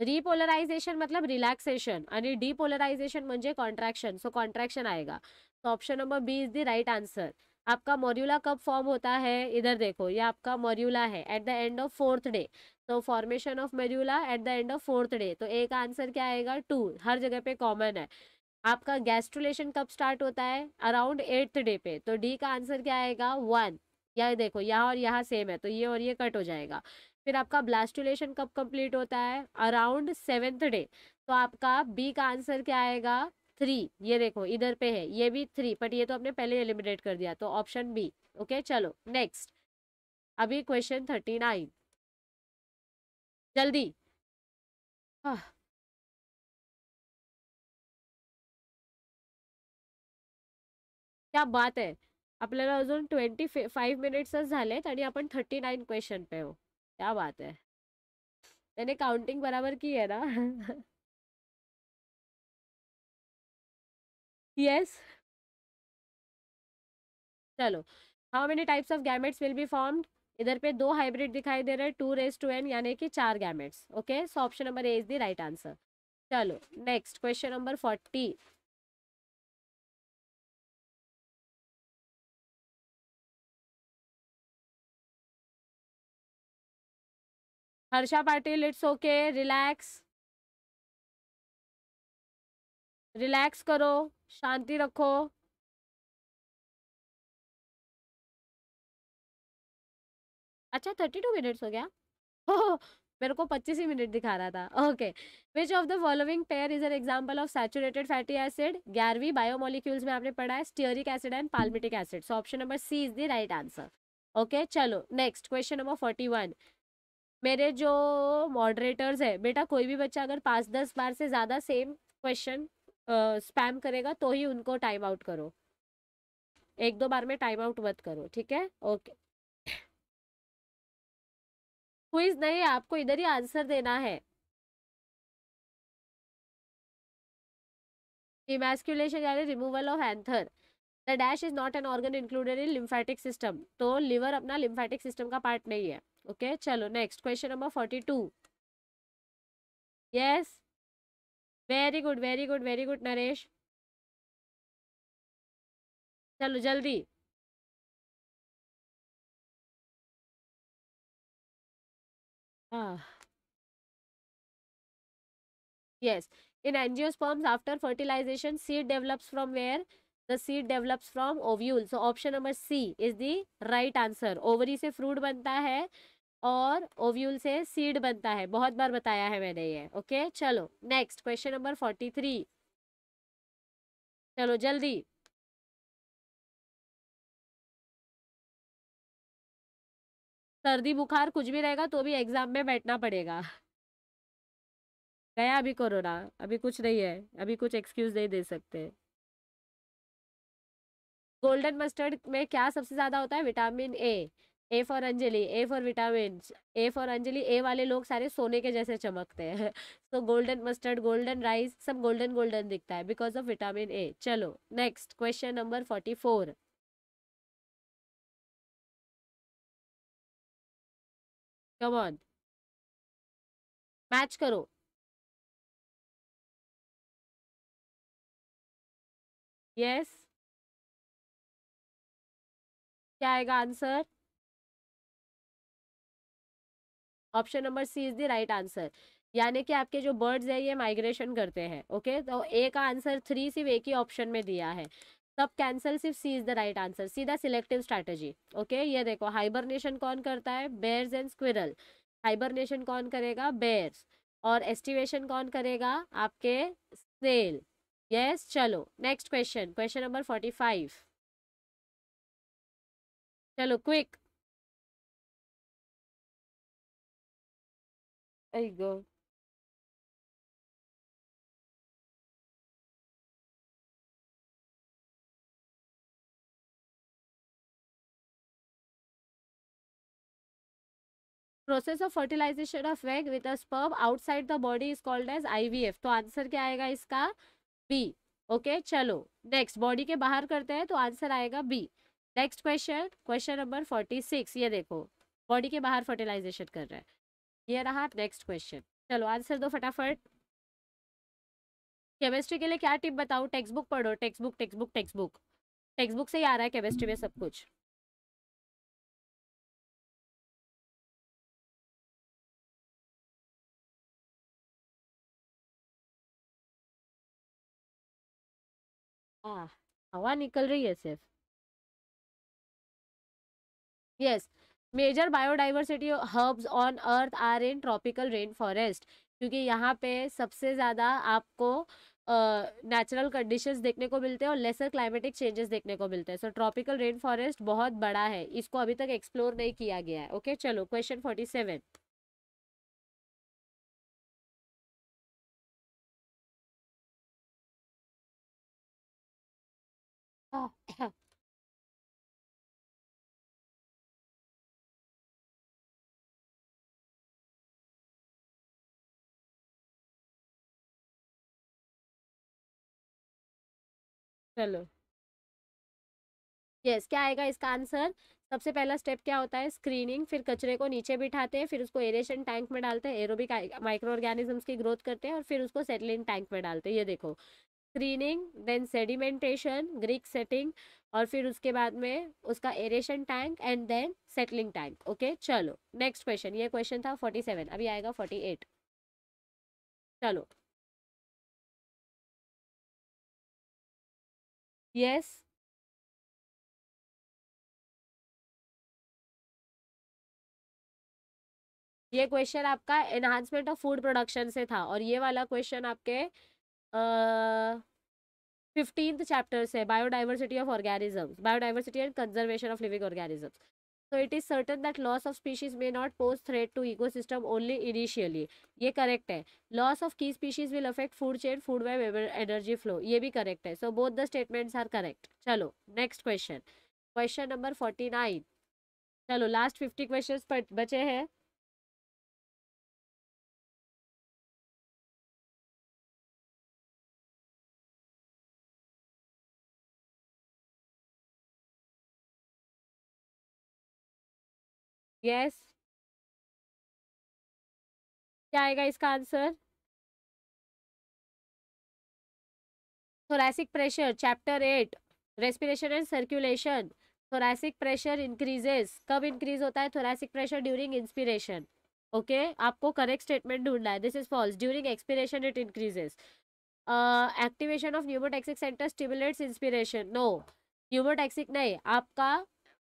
repolarization मतलब relaxation और depolarization म्हणजे contraction so contraction आएगा so option number B is the right answer आपका morula कब form होता है इधर देखो ये आपका मॉर्यूला है at the end of fourth day तो formation of morula at the end of fourth day तो एक आंसर क्या आएगा टू हर जगह पे कॉमन है आपका गैस्ट्रोलेशन कब स्टार्ट होता है अराउंड एट्थ डे पे तो डी का आंसर क्या आएगा वन यह देखो यहाँ और यहाँ सेम है तो ये और ये कट हो जाएगा फिर आपका ब्लास्टुलेशन कब कंप्लीट होता है अराउंड सेवेंथ डे तो आपका बी का आंसर क्या आएगा थ्री ये देखो इधर पे है ये भी थ्री बट ये तो आपने पहले एलिमिनेट कर दिया तो ऑप्शन बी ओके चलो नेक्स्ट अभी क्वेश्चन थर्टी नाइन जल्दी हाँ क्या बात है अपने अजून ट्वेंटी फाइव मिनिट्स मिनिट्सच थर्टी नाइन क्वेश्चन पे हो क्या बात है काउंटिंग बराबर की है ना यस चलो how many types of gametes will be form इधर पे दो हाइब्रिड दिखाई दे रहे हैं टू रेस टू एन यानी कि चार gametes okay so option number A is the right answer चलो next question number forty Harsha Patil it's okay relax relax करो शांति रखो अच्छा थर्टी टू मिनट्स हो गया हो मेरे को पच्चीस ही मिनट दिखा रहा था okay which of the following pair is an example of saturated fatty acid ग्यारहवीं बायोमोलिक्यूल्स में आपने पढ़ा है stearic acid and palmitic acid so option number C is the right answer okay चलो next question number forty one मेरे जो moderators है बेटा कोई भी बच्चा अगर पाँच दस बार से ज़्यादा सेम क्वेश्चन स्पैम करेगा तो ही उनको टाइम आउट करो एक दो बार में टाइम आउट मत करो ठीक है ओके क्विज नहीं आपको इधर ही आंसर देना है इमेस्क्यूलेशन यानी removal of anther the dash is not an organ included in lymphatic system तो लिवर अपना लिम्फेटिक सिस्टम का पार्ट नहीं है ओके okay? चलो next question number forty two yes very good very good very good Naresh चलो जल्दी yes in angio after fertilization seed develops from where the seed develops from ovule so option number C is the right answer ovary से fruit बनता है और ovule से seed बनता है बहुत बार बताया है मैंने ये ओके चलो next question number forty three चलो जल्दी सर्दी बुखार कुछ भी रहेगा तो भी एग्जाम में बैठना पड़ेगा गया अभी कोरोना अभी कुछ नहीं है अभी कुछ एक्सक्यूज नहीं दे सकते गोल्डन मस्टर्ड में क्या सबसे ज्यादा होता है vitamin A A for Anjali A for vitamin A for Anjali A वाले लोग सारे सोने के जैसे चमकते हैं so golden mustard golden rice सब गोल्डन गोल्डन दिखता है बिकॉज ऑफ विटामिन ए चलो next question number forty four come on match करो यस yes. क्या आएगा answer option number C is the right answer यानी कि आपके जो बर्ड्स है ये माइग्रेशन करते हैं ओके तो ए का आंसर थ्री सिर्फ एक ही ऑप्शन में दिया है तब कैंसल सिर्फ C is the right answer सीधा सिलेक्टिव स्ट्रैटेजी ओके ये देखो हाइबरनेशन कौन करता है बेयर्स एंड स्क्विरल हाइबरनेशन कौन करेगा बेयर्स और एस्टिवेशन कौन करेगा आपके सेल यस yes, चलो next question question number forty five चलो quick There you go. Process of fertilization of egg with a sperm outside the body is called as IVF तो answer क्या आएगा इसका बी ओके okay, चलो next body के बाहर करते हैं तो आंसर आएगा B next question question number forty six ये देखो बॉडी के बाहर फर्टिलाइजेशन कर रहा है ये रहा नेक्स्ट क्वेश्चन चलो आंसर दो फटाफट केमिस्ट्री के लिए क्या टिप बताओ टेक्स्ट बुक पढ़ो textbook textbook textbook textbook से ही आ रहा है केमिस्ट्री में सब कुछ हवा निकल रही है सिर्फ yes yes. Major biodiversity herbs on earth are in tropical rain forest क्योंकि यहाँ पे सबसे ज़्यादा आपको नेचुरल कंडीशंस देखने को मिलते हैं और लेसर क्लाइमेटिक चेंजेस देखने को मिलते हैं सो ट्रॉपिकल रेन फॉरेस्ट बहुत बड़ा है इसको अभी तक एक्सप्लोर नहीं किया गया है ओके okay? चलो क्वेश्चन फोर्टी सेवन चलो यस yes, क्या आएगा इसका आंसर सबसे पहला स्टेप क्या होता है स्क्रीनिंग फिर कचरे को नीचे बिठाते हैं फिर उसको एरेशन टैंक में डालते हैं एरोबिक माइक्रो ऑर्गेनिजम्स की ग्रोथ करते हैं और फिर उसको सेटलिन टैंक में डालते हैं ये देखो screening then sedimentation grit setting और फिर उसके बाद में उसका aeration tank and then settling tank okay चलो नेक्स्ट क्वेश्चन ये क्वेश्चन था फोर्टी सेवन अभी आएगा फोर्टी एट चलो Yes. ये क्वेश्चन आपका एनहांसमेंट ऑफ फूड प्रोडक्शन से था और ये वाला क्वेश्चन आपके फिफ्टींथ चैप्टर से biodiversity of organism biodiversity and conservation of living organism so it is certain that loss of species may not pose threat to eco system only initially ये correct है loss of की species will affect food chain food web energy flow ये भी correct है so both the statements are correct चलो next question question number forty nine चलो last fifty question बचे हैं यस क्या आएगा इसका answer thoracic pressure chapter eight respiration and circulation thoracic pressure increases कब इंक्रीज होता है thoracic pressure during inspiration okay आपको करेक्ट स्टेटमेंट ढूंढना है this is false during expiration it increases activation of pneumotaxic centre stimulates inspiration no pneumotaxic नहीं आपका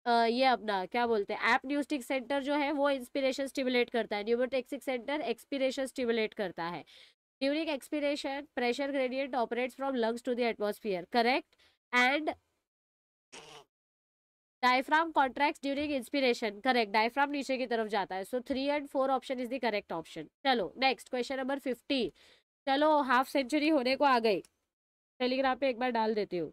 ये अपना क्या बोलते हैं ऐप न्यूस्टिक सेंटर जो है वो इंस्पिरेशन स्टिमुलेट करता है न्यूमोटेक्सिक सेंटर एक्सपिरेशन स्टिमुलेट करता है during expiration pressure gradient operates from lungs to the atmosphere correct and diaphragm contract during inspiration correct diaphragm नीचे की तरफ जाता है so three and four option is the correct option चलो next question number fifty चलो half century होने को आ गई टेलीग्राम पे एक बार डाल देती हूँ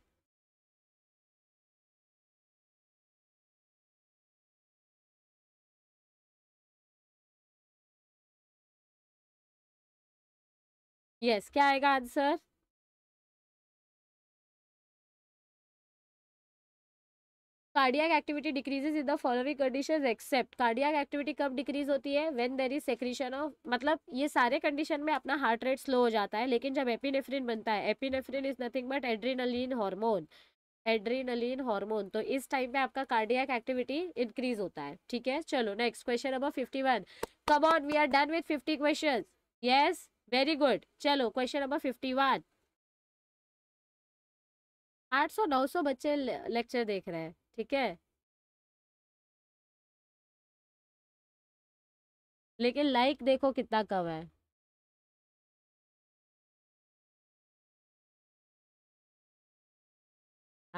यस yes, क्या आएगा answer cardiac activity decreases in the following condition except cardiac activity कब डिक्रीज होती है when there is secretion of मतलब ये सारे कंडीशन में अपना हार्ट रेट स्लो हो जाता है लेकिन जब एपिनेफ्रिन बनता है epinephrine is nothing but adrenaline hormone adrenaline hormone तो इस टाइम पे आपका कार्डियक एक्टिविटी इंक्रीज होता है ठीक है चलो next question number fifty one come on we are done with fifty question yes very good चलो क्वेश्चन नंबर फिफ्टी वन आठ सौ नौ सौ बच्चे लेक्चर देख रहे हैं ठीक है लेकिन लाइक देखो कितना कम है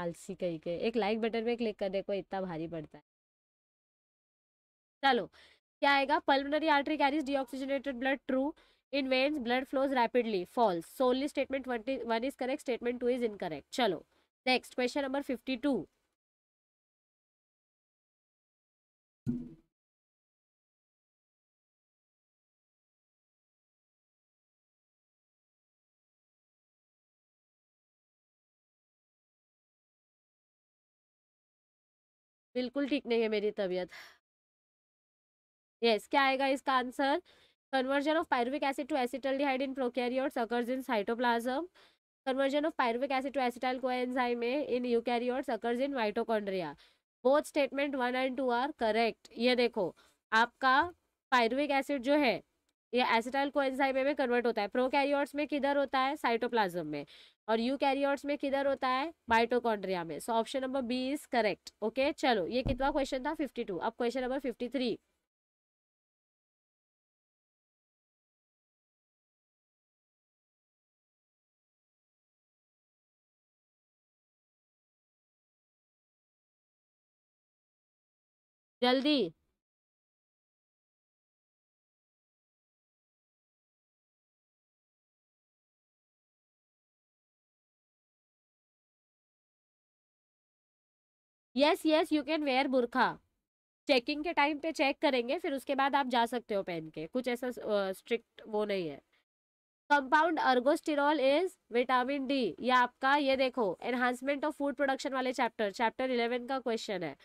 आलसी कही के एक लाइक बटन पे क्लिक करने को इतना भारी पड़ता है चलो क्या आएगा pulmonary artery carries deoxygenated blood true in veins blood flows rapidly false only statement one is correct statement two is incorrect चलो next question number fifty two बिल्कुल ठीक नहीं है मेरी तबीयत यस yes, क्या आएगा इसका answer Conversion of pyruvic acid to acetaldehyde in prokaryotes occurs in cytoplasm. Conversion of pyruvic acid to acetyl coenzyme A in eukaryotes occurs in mitochondria. Both statement one and two are correct ये देखो आपका pyruvic acid जो है ये acetyl coenzyme में convert होता है prokaryotes में किधर होता है साइटोप्लाज्म में और यूकैरियोट्स में किधर होता है माइटोकॉन्ड्रिया में so option number B is correct okay चलो ये कितना क्वेश्चन था 52 अब क्वेश्चन नंबर 53 जल्दी yes yes you can wear बुरखा चेकिंग के टाइम पे चेक करेंगे फिर उसके बाद आप जा सकते हो पहन के कुछ ऐसा स्ट्रिक्ट वो नहीं है compound ergosterol is vitamin D या आपका ये देखो एनहांसमेंट ऑफ फूड प्रोडक्शन वाले चैप्टर चैप्टर इलेवन का क्वेश्चन है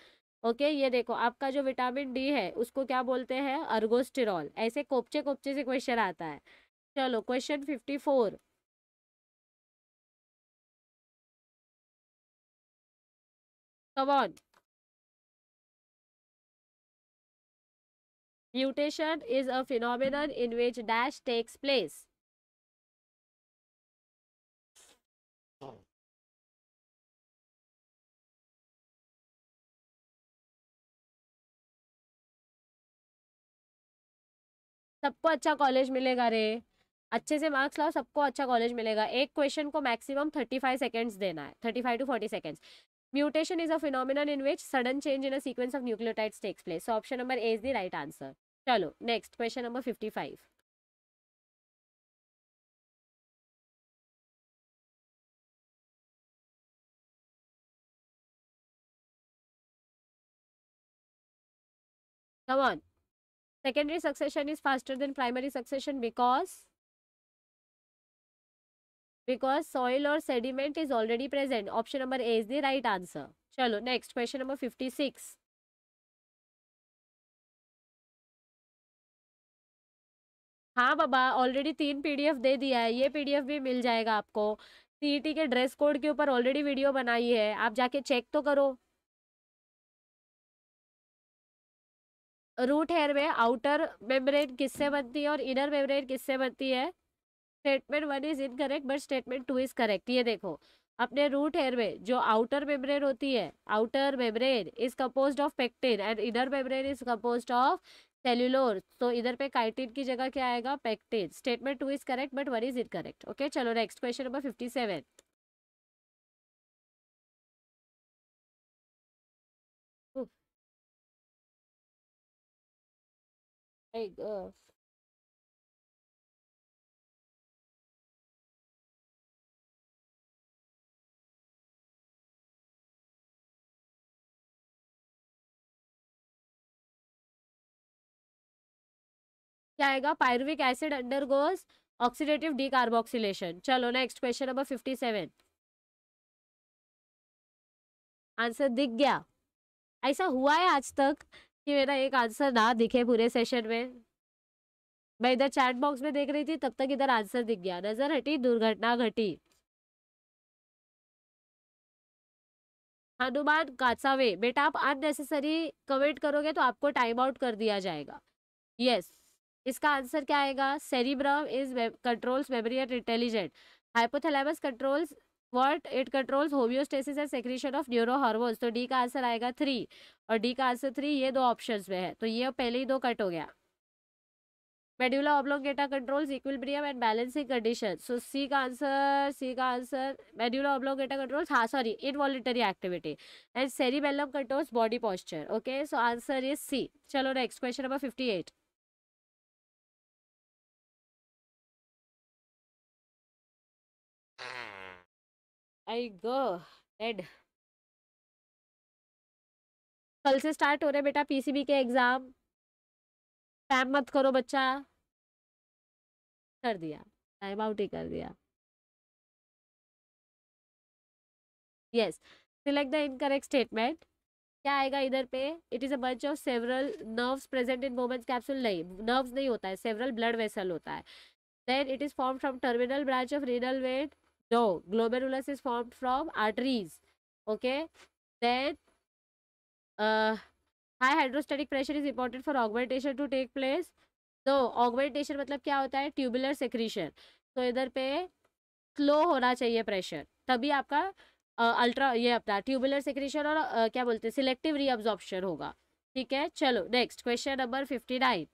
ओके ये देखो आपका जो विटामिन डी है उसको क्या बोलते हैं अर्गोस्टिरॉल ऐसे कोपचे कोपचे से क्वेश्चन आता है चलो क्वेश्चन फिफ्टी फोर कवॉन mutation is a phenomenon in which dash takes place सबको अच्छा कॉलेज मिलेगा रे अच्छे से मार्क्स लाओ सबको अच्छा कॉलेज मिलेगा एक क्वेश्चन को मैक्सिमम थर्टी फाइव सेकेंड्स देना है thirty five to forty seconds mutation is a phenomenon in which sudden change in a sequence of nucleotides takes place so option number A is the right answer चलो next question number fifty five come on secondary succession is faster than primary succession because because soil or sediment is already present option number a is the right answer chalo next question number 56 हाँ बाबा already तीन PDF दे दिया है ये PDF भी मिल जाएगा आपको CET के ड्रेस कोड के ऊपर ऑलरेडी वीडियो बनाई है आप जाके चेक तो करो रूट हेयर में आउटर मेम्ब्रेन किससे बनती है और इनर मेम्ब्रेन किससे बनती है statement one is incorrect but statement two is correct ये देखो अपने रूट हेयर में जो आउटर मेम्ब्रेन होती है outer membrane is compose of pectin and inner membrane is compose of cellulose तो इधर पे काइटिन की जगह क्या आएगा pectin statement two is correct but one is incorrect okay चलो next question number fifty seven like uh क्या आएगा pyruvic acid undergoes oxidative decarboxylation चलो next question number fifty seven answer दिख गया ऐसा हुआ है आज तक कि मेरा एक आंसर ना दिखे पूरे सेशन में मैं इधर चैट बॉक्स में देख रही थी तब तक इधर आंसर दिख गया नजर हटी दुर्घटना घटी हनुमान कासावे बेटा आप अननेसेसरी कमेंट करोगे तो आपको टाइम आउट कर दिया जाएगा यस yes. इसका आंसर क्या आएगा cerebrum is controls memory and intelligent hypothalamus controls what it controls homeostasis and secretion of neuro hormones तो डी का आंसर आएगा थ्री और डी का आंसर थ्री ये दो ऑप्शन में है तो ये पहले ही दो कट हो गया medulla oblongata controls equilibrium and balancing condition so C का आंसर सी का आंसर मेड्यूला ऑब्लोंगेटा कंट्रोल्स हाँ sorry involuntary activity and cerebellum controls body posture okay so answer is C चलो next question number fifty eight I go ad कल से start हो रहे बेटा PCB के एग्ज़ाम टाइम मत करो बच्चा कर दिया टाइम आउट ही कर दिया yes select the incorrect statement क्या आएगा इधर पे it is a bunch of several nerves present in moment capsule नहीं नर्व्स नहीं होता है सेवरल ब्लड वेसल होता है then it is form from terminal branch of renal wet No, glomerulus is formed from arteries. Okay. Then uh, high hydrostatic pressure is important for augmentation to take place. तो augmentation मतलब क्या होता है tubular secretion तो इधर पे slow होना चाहिए प्रेशर तभी आपका अल्ट्रा uh, ये आपका ट्यूबुलर सेक्रीशन और आ, uh, क्या बोलते हैं सिलेक्टिव रीअब्जॉर्प्शन होगा ठीक है चलो next question number fifty nine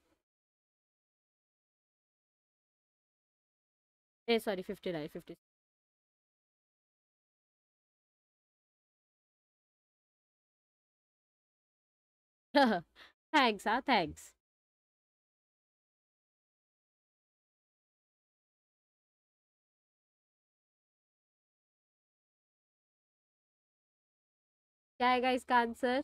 A sorry fifty nine fifty thanks हाँ थैंक्स क्या आएगा इसका आंसर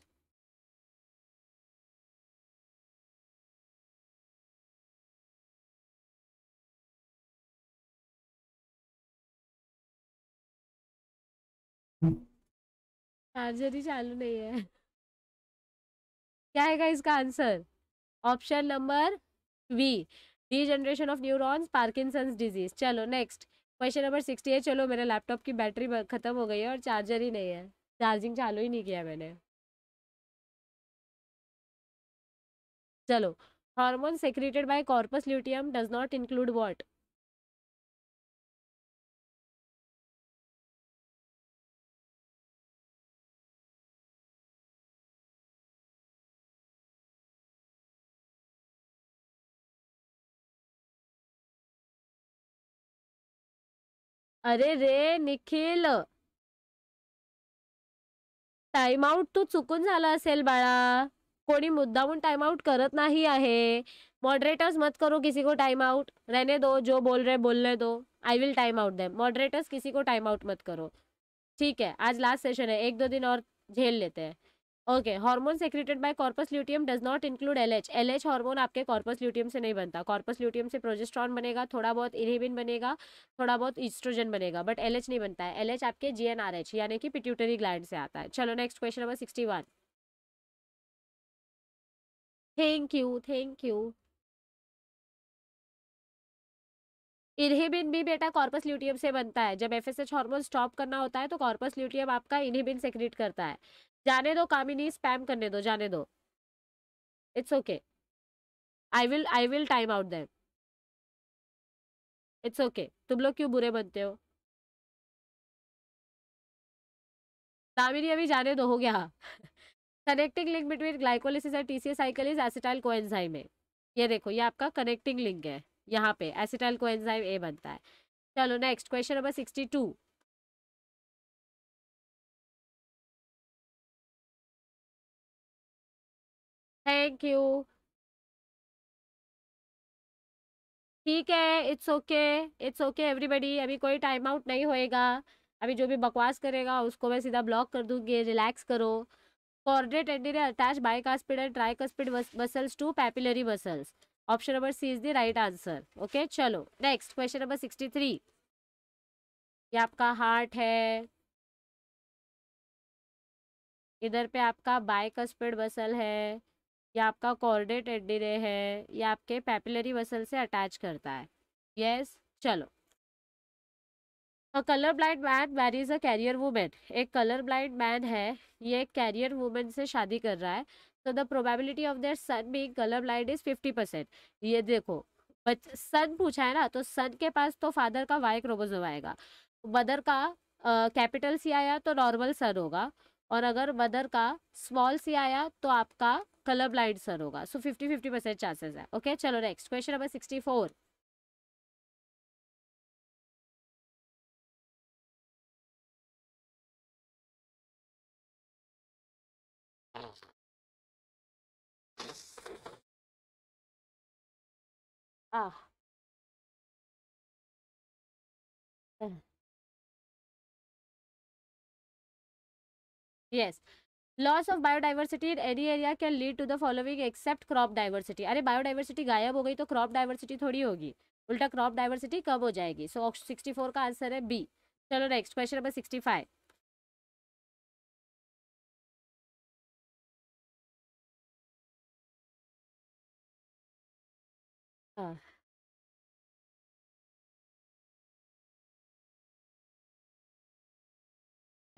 चार्जर ही चालू नहीं है क्या आएगा इसका answer option number B degeneration of neurons Parkinson's disease चलो नेक्स्ट क्वेश्चन नंबर सिक्सटी है चलो मेरा लैपटॉप की बैटरी खत्म हो गई है और चार्जर ही नहीं है चार्जिंग चालू ही नहीं किया मैंने चलो hormone secreted by corpus luteum does not include what अरे रे निखिल टाइम आउट तू चुकून झाला असेल बाळा कोणी मुद्दामून टाइम आउट करत नाही आहे मॉडरेटर्स मत करो किसी को टाइम आउट रहने दो जो बोल रहे बोलने दो I will time out them moderators किसी को टाइम आउट मत करो ठीक है आज लास्ट सेशन है एक दो दिन और झेल लेते हैं okay hormone secreted by corpus luteum does not include LH LH hormone आपके कॉर्पस ल्यूटियम से नहीं बनता कॉर्पस ल्यूटियम से प्रोजेस्ट्रॉन बनेगा थोड़ा बहुत इनहिबिन बनेगा थोड़ा बहुत ईस्ट्रोजन बनेगा बट एलएच नहीं बनता है एलएच आपके जीएनआरएच यानी कि पिट्यूटरी ग्लैंड से आता है चलो next question number sixty one thank you thank you inhibin भी बेटा कॉर्पस ल्यूटियम से बनता है जब एफएसएच हार्मोन स्टॉप करना होता है तो कॉर्पस ल्यूटियम आपका इनहिबिन सेक्रेट करता है जाने दो कामिनी स्पैम करने दो जाने दो it's okay I will I will time out them it's okay तुम लोग क्यों बुरे बनते हो कामिनी अभी जाने दो हो गया connecting link between glycolysis and TCA cycle is acetyl coenzyme है ये देखो ये आपका कनेक्टिंग लिंक है यहाँ पे एसिटाइल कोएंजाइम ए बनता है चलो next question number sixty two thank you ठीक है it's okay it's okay everybody अभी कोई टाइम आउट नहीं होएगा अभी जो भी बकवास करेगा उसको मैं सीधा ब्लॉक कर दूंगी रिलैक्स करो chordae tendineae attach speed and tricuspid muscles to papillary muscles option number C is the right answer okay चलो next question number sixty three ये आपका हार्ट है इधर पे आपका बाइक स्पीड बसल है या आपका कॉर्डेट एडिरे है या आपके पैपिलरी वसल से अटैच करता है यस yes, चलो a colour blind man marries a carrier woman एक कलर ब्लाइंड मैन है ये एक कैरियर वूमेन से शादी कर रहा है तो the probability of their son being colour blind is fifty percent ये देखो बच सन पूछा है ना तो सन के पास तो फादर का वाई क्रोमोजोम आएगा मदर का कैपिटल uh, सी आया तो नॉर्मल सन होगा और अगर मदर का स्मॉल सी आया तो आपका कलर ब्लाइंड सर होगा so fifty fifty percent chances है ओके okay? चलो next question number sixty four yes loss of biodiversity in any area can lead to the following except crop diversity अरे biodiversity गायब हो गई तो crop diversity थोड़ी होगी उल्टा क्रॉप डाइवर्सिटी कम हो जाएगी सो सिक्सटी फोर का आंसर है बी चलो next question number sixty five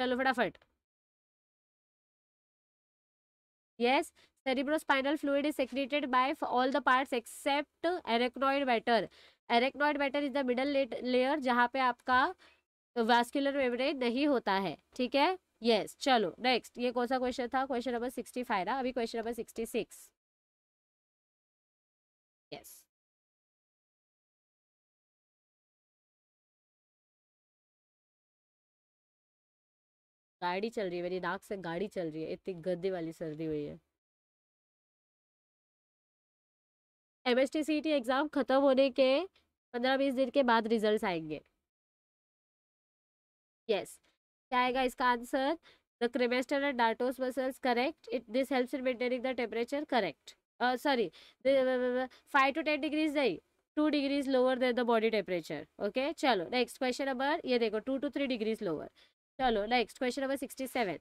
चलो फटाफट yes cerebrospinal fluid is secreted by all the parts except arachnoid matter arachnoid matter is the middle layer जहाँ पे आपका vascular membrane नहीं होता है ठीक है यस yes, चलो नेक्स्ट ये कौन सा क्वेश्चन था क्वेश्चन नंबर सिक्सटी फाइव ना अभी question number sixty six yes गाड़ी चल रही है मेरी नाक से गाड़ी चल रही है इतनी गद्दे वाली सर्दी हुई है M S T C T exam ख़त्म होने के पंद्रह बीस दिन के बाद रिजल्ट आएंगे यस yes. क्या आएगा इसका answer the cremaster and dartos muscles correct it this helps in maintaining the temperature correct sorry five to ten degrees नहीं two degrees lower than the body temperature okay चलो next question number ये देखो two to three degrees lower चलो next question number sixty seven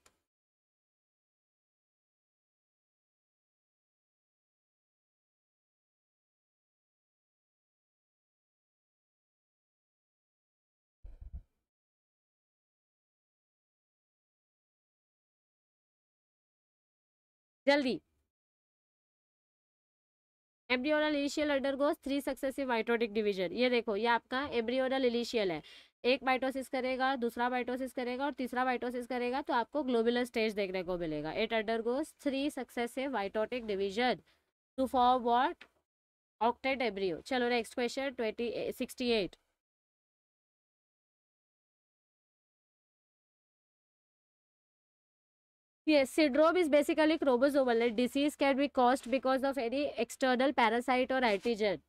जल्दी embryonal initial undergoes three successive mitotic division ये देखो ये आपका एम्ब्रियोनल इनिशियल है एक माइटोसिस करेगा दूसरा माइटोसिस करेगा और तीसरा माइटोसिस करेगा तो आपको ग्लोबुलर स्टेज देखने को मिलेगा it undergoes three successive mitotic division to for what octet embryo चलो next question twenty sixty eight Yes, syndrome is basically chromosomal. Disease can be caused because of any external parasite or antigen.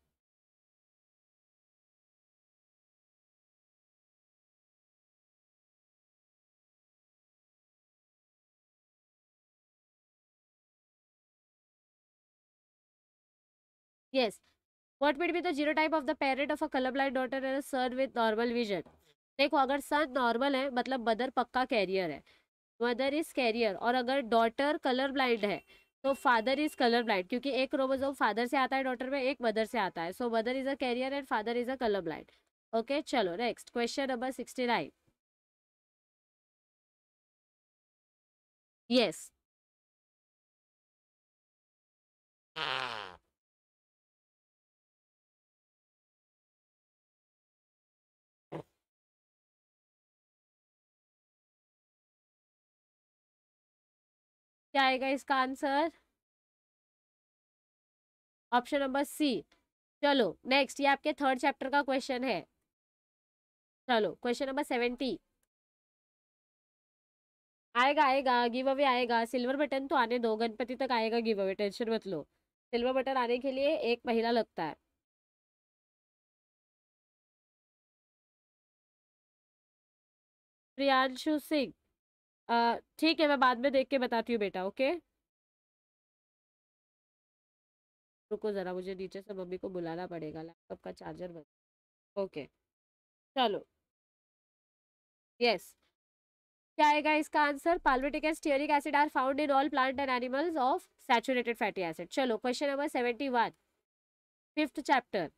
Yes. What would be the of of the parent of a colorblind daughter and a son with normal vision? देखो अगर सन normal है मतलब mother पक्का career है mother is career और अगर daughter colour blind है तो फादर इज कलर ब्लाइंड क्योंकि एक क्रोमोजोम फादर से आता है डॉटर में एक मदर से आता है so mother is a carrier and father is a colour blind okay चलो next question number sixty nine yes क्या आएगा इसका आंसर ऑप्शन नंबर सी चलो नेक्स्ट ये आपके थर्ड चैप्टर का क्वेश्चन है चलो क्वेश्चन नंबर सेवेंटी आएगा आएगा गिव अवे आएगा सिल्वर बटन तो आने दो गणपति तक आएगा गिव अवे टेंशन मत लो सिल्वर बटन आने के लिए एक महीना लगता है प्रियांशु सिंह ठीक है मैं बाद में देख के बताती हूँ बेटा ओके रुको ज़रा मुझे नीचे से मम्मी को बुलाना पड़ेगा लैपटॉप का चार्जर बन ओके चलो यस क्या आएगा इसका answer palmitic and stearic acid are found in all plant and animals of saturated fatty acid चलो question number seventy one fifth chapter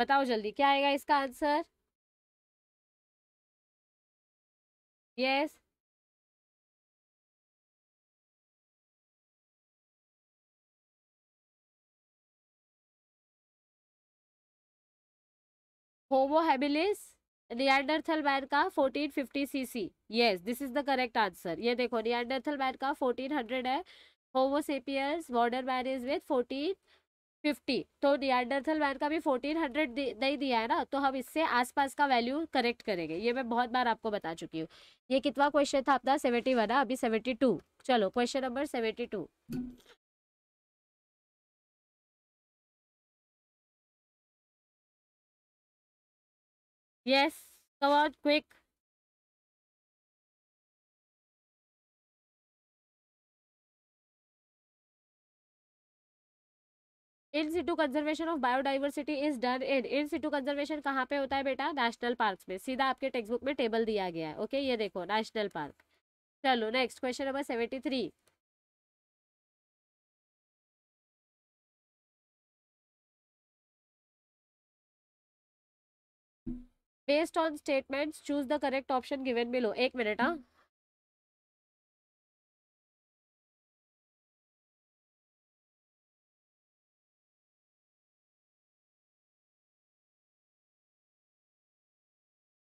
बताओ जल्दी क्या आएगा इसका answer Yes Homo habilis, Neanderthal man का 1450 cc yes this is the correct answer ये देखो Neanderthal man का 1400 है Homo sapiens sapiens modern man is with 14 fifty तो डियाडरथल मैन का भी फोर्टीन हंड्रेड नहीं दिया है ना तो हम इससे आसपास का वैल्यू करेक्ट करेंगे ये मैं बहुत बार आपको बता चुकी हूँ ये कितना क्वेश्चन था अपना सेवेंटी वन अभी सेवेंटी टू चलो question number seventy two yes come on quick in situ conservation of biodiversity is done in in situ conservation कहाँ पे होता है बेटा नेशनल पार्क में सीधा आपके टेक्स्ट बुक में टेबल दिया गया है ओके ये देखो नेशनल पार्क चलो next question number seventy three based on statements choose the correct option given below एक मिनट हाँ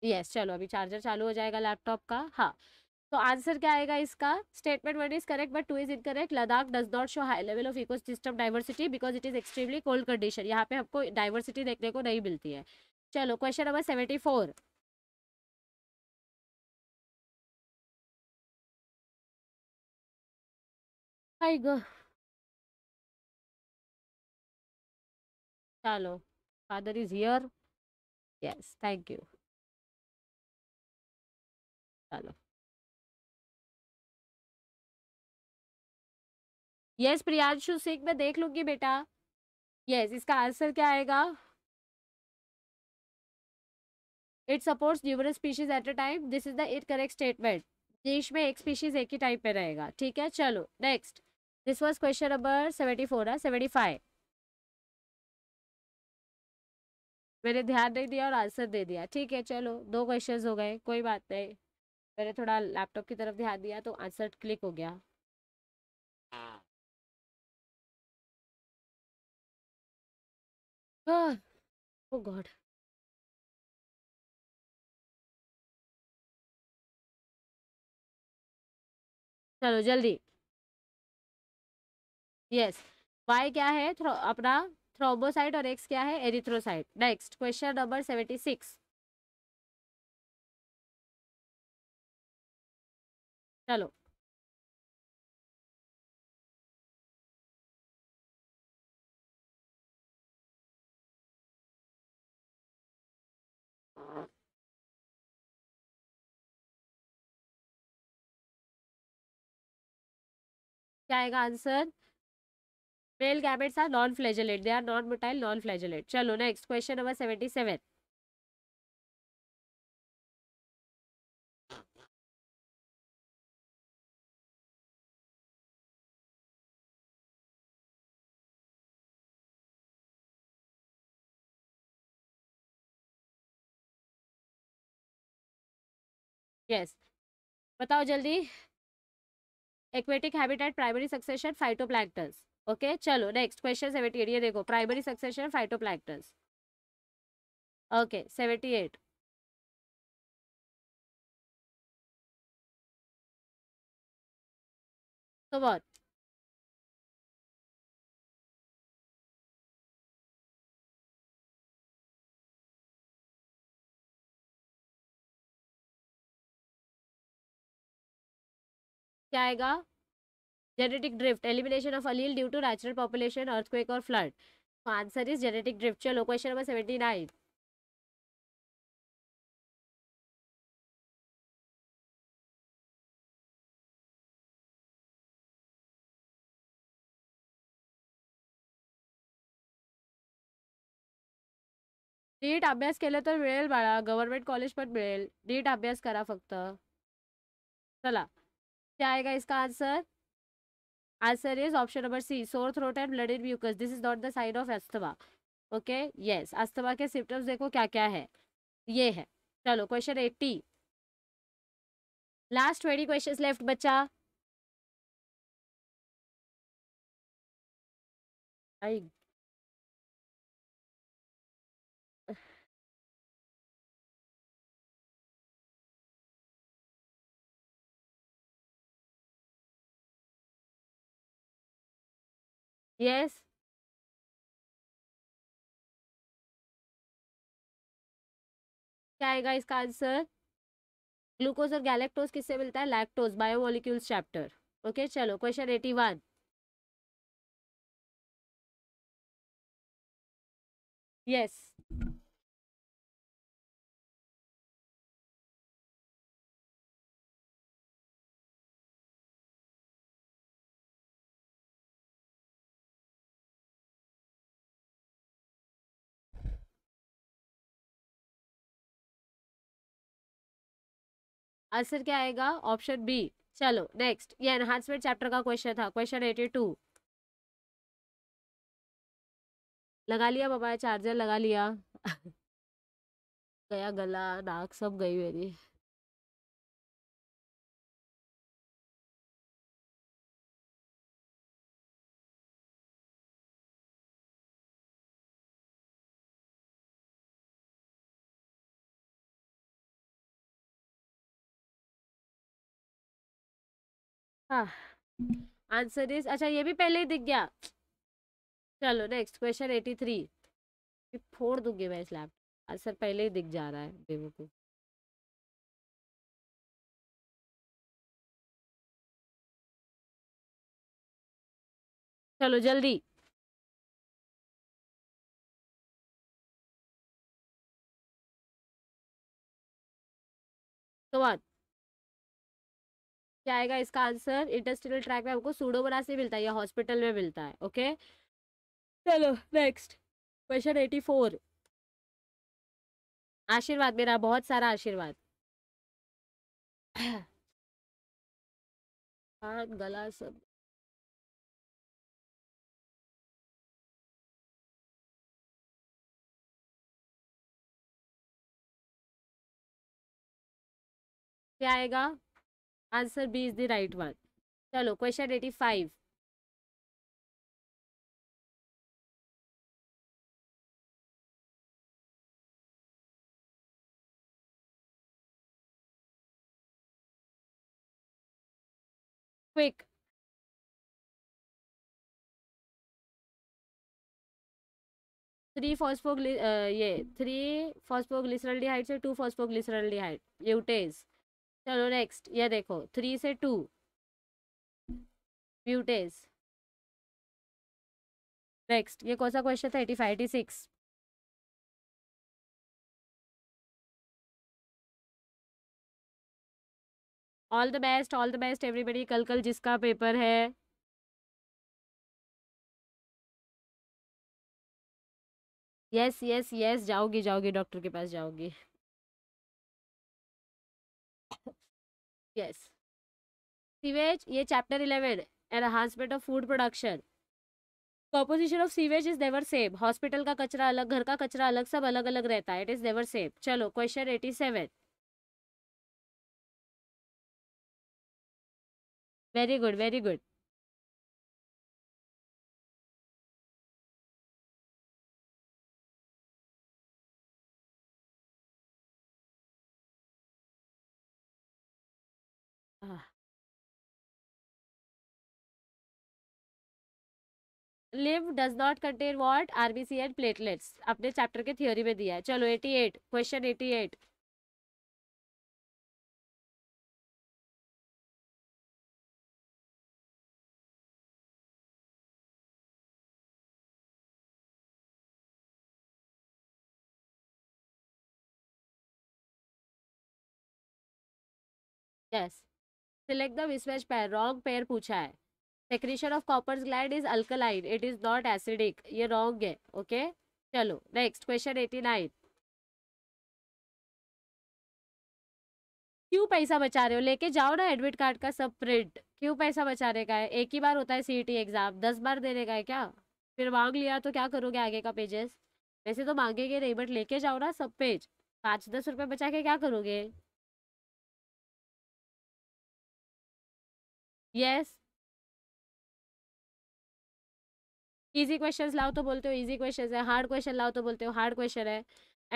यस चलो अभी चार्जर चालू हो जाएगा लैपटॉप का हाँ तो आंसर क्या आएगा इसका statement one is correct but two is incorrect Ladakh does not show high level of ecosystem diversity because it is extremely cold condition यहाँ पे आपको डाइवर्सिटी देखने को नहीं मिलती है चलो क्वेश्चन नंबर सेवेंटी फोर चलो father is here yes thank you चलो यस प्रियांशु सिंह मैं देख लूंगी बेटा यस इसका आंसर क्या आएगा it supports numerous species at a time this is the it correct statement देश में एक स्पीशीज एक ही टाइप पे रहेगा ठीक है चलो next this was question number seventy four है सेवेंटी फाइव मैंने ध्यान नहीं दिया और आंसर दे दिया ठीक है चलो दो क्वेश्चंस हो गए कोई बात नहीं मैंने थोड़ा लैपटॉप की तरफ ध्यान दिया तो आंसर क्लिक हो गया ओ हाँ। गॉड हाँ। oh चलो जल्दी यस वाई क्या है थ्रो, अपना थ्रोबोसाइट और एक्स क्या है erythrocyte next question number seventy six चलो क्या आएगा answer male gametes are non flagellate they are non motile non flagellate चलो next question number seventy seven yes बताओ जल्दी aquatic habitat primary succession phytoplanktons okay चलो next question seventy eight ये देखो primary succession phytoplanktons okay seventy eight तो बहुत क्या आएगा genetic drift elimination of allele due to natural population earthquake और flood answer is genetic drift चलो question number seventy nine NEET अभ्यास केला तर मिळेल बाळा गव्हर्मेंट कॉलेज पण मिळेल नीट e e अभ्यास करा फक्त चला क्या आएगा इसका answer answer is option number C sore throat and blood in mucus this is not the sign of asthma okay yes asthma के सिम्टम्स देखो क्या क्या है ये है चलो क्वेश्चन eighty last twenty question left बच्चा आई Yes. क्या आएगा इसका आंसर ग्लूकोज और गैलेक्टोज किससे मिलता है लैक्टोज बायोमोलिक्यूल्स चैप्टर ओके चलो question eighty one yes answer क्या आएगा ऑप्शन बी चलो नेक्स्ट ये एनहांसमेंट चैप्टर का क्वेश्चन था क्वेश्चन एटी टू लगा लिया बाबा चार्जर लगा लिया गया गला नाक सब गई मेरी हाँ। आंसर इज अच्छा ये भी पहले ही दिख गया चलो नेक्स्ट क्वेश्चन एटी थ्री फोड़ दूंगी मैं इस लैप आंसर पहले ही दिख जा रहा है बेवकूफ़ चलो जल्दी तो बात क्या आएगा इसका आंसर इंटेस्टिनल ट्रैक में हमको सूडोमोनास नहीं मिलता है या हॉस्पिटल में मिलता है ओके चलो नेक्स्ट क्वेश्चन एटी फोर आशीर्वाद मेरा बहुत सारा आशीर्वाद हाँ, गला सब क्या आएगा answer B is the right one चलो question eighty five quick three phosphogly ये थ्री डी हाइट से टू डी हाइट यूटेज चलो नेक्स्ट ये देखो थ्री से टू ब्यूटेज नेक्स्ट ये कौन सा क्वेश्चन था eighty five eighty six all the best all the best everybody कल कल जिसका पेपर है यस यस यस जाओगी जाओगी डॉक्टर के पास जाओगी यस सीवेज ये chapter eleven enhancement of food production composition of sewage is never same hospital का कचरा अलग घर का कचरा अलग सब अलग अलग रहता है इट इज नेवर सेम चलो question eighty seven very good very good live does not contain what and platelets अपने चैप्टर के थियोरी में दिया है चलो eighty eight question eighty eight Yes. Select the mismatch pair wrong pair पूछा है secretion of Cowper gland is alkaline it is not acidic ये wrong है ओके okay? चलो नेक्स्ट क्वेश्चन एटी नाइन क्यों पैसा बचा रहे हो लेके जाओ ना एडमिट कार्ड का सब प्रिंट क्यों पैसा बचाने का है एक ही बार होता है सीईटी एग्जाम दस बार देने का है क्या फिर मांग लिया तो क्या करोगे आगे का पेजेस वैसे तो मांगेंगे नहीं बट लेके जाओ ना सब पेज पाँच दस रुपये बचा के क्या करोगे यस इजी क्वेश्चंस लाओ तो बोलते हो इजी क्वेश्चंस है हार्ड क्वेश्चन लाओ तो बोलते हो हार्ड क्वेश्चन है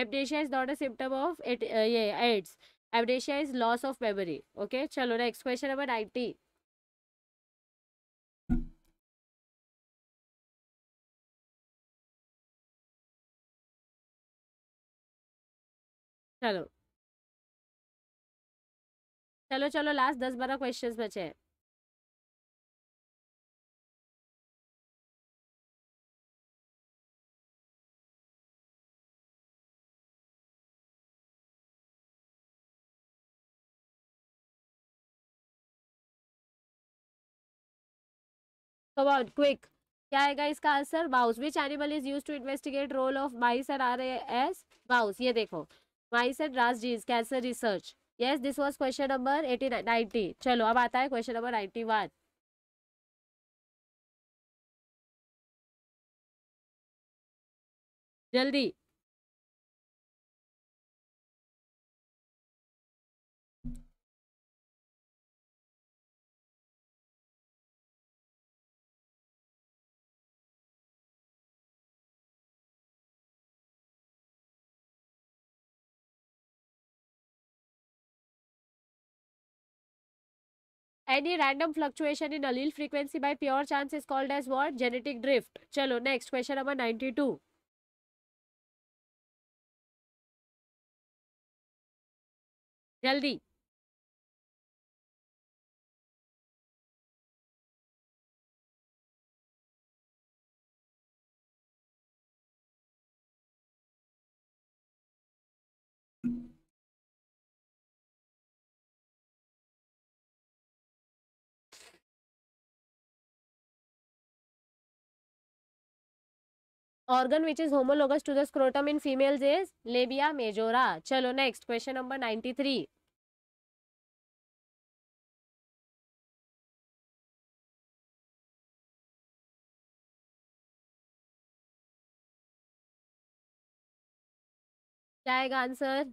aphasia is not a symptom of ये AIDS aphasia is loss of memory okay चलो नेक्स्ट क्वेश्चन नंबर नाइनटी चलो चलो चलो लास्ट दस बारह क्वेश्चंस बचे हैं कम ऑन क्विक क्या आएगा इसका answer mouse which animal is use to investigate role of mice and R S mouse ये देखो माइस राज जीज cancer research yes this was question number eighty ninety चलो अब आता है क्वेश्चन नंबर नाइन्टी वन जल्दी any random fluctuation in allele frequency by pure chance is called as what genetic drift चलो next question number ninety two जल्दी organ which is homologous to the scrotum in females is labia majora chalo next question number 93 क्या आएगा answer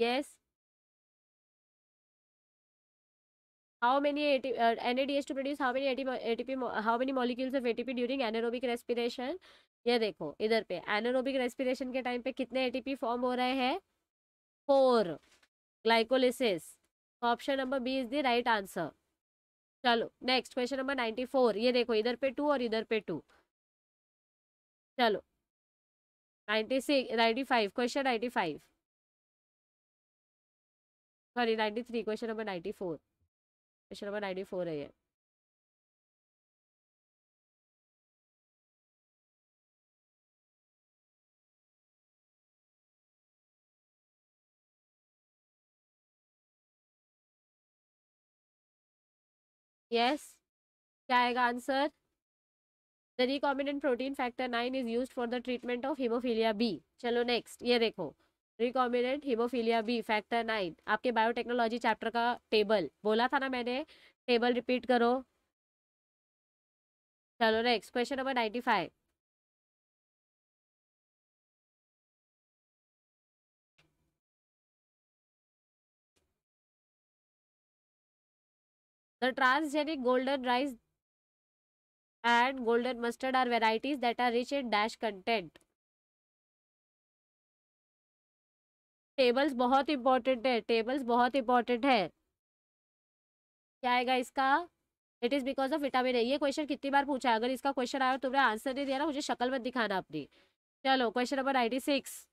yes how many two uh, NADH to produce how many AT, ATP how many molecules of ATP during anaerobic respiration ये देखो इधर पे anaerobic respiration के time पे कितने ATP form हो रहे हैं four glycolysis option number B is the right answer चलो next question number ninety four ये देखो इधर पे टू और इधर पे टू चलो ninety six ninety five question ninety five sorry ninety three question number ninety four question number ninety four है ये यस क्या आएगा answer the recombinant protein factor nine is use for the treatment of haemophilia B चलो next ये देखो recombinant haemophilia B factor nine आपके biotechnology chapter का table बोला था ना मैंने टेबल रिपीट करो चलो next question number ninety five The transgenic golden rice and golden mustard are varieties that are rich in dash content. Tables बहुत important है टेबल्स बहुत इंपॉर्टेंट है क्या आएगा इसका it is because of vitamin A ये क्वेश्चन कितनी बार पूछा अगर इसका क्वेश्चन आया तुमने आंसर नहीं दिया ना मुझे शक्ल मत दिखाना अपनी चलो क्वेश्चन नंबर नाइन्टी सिक्स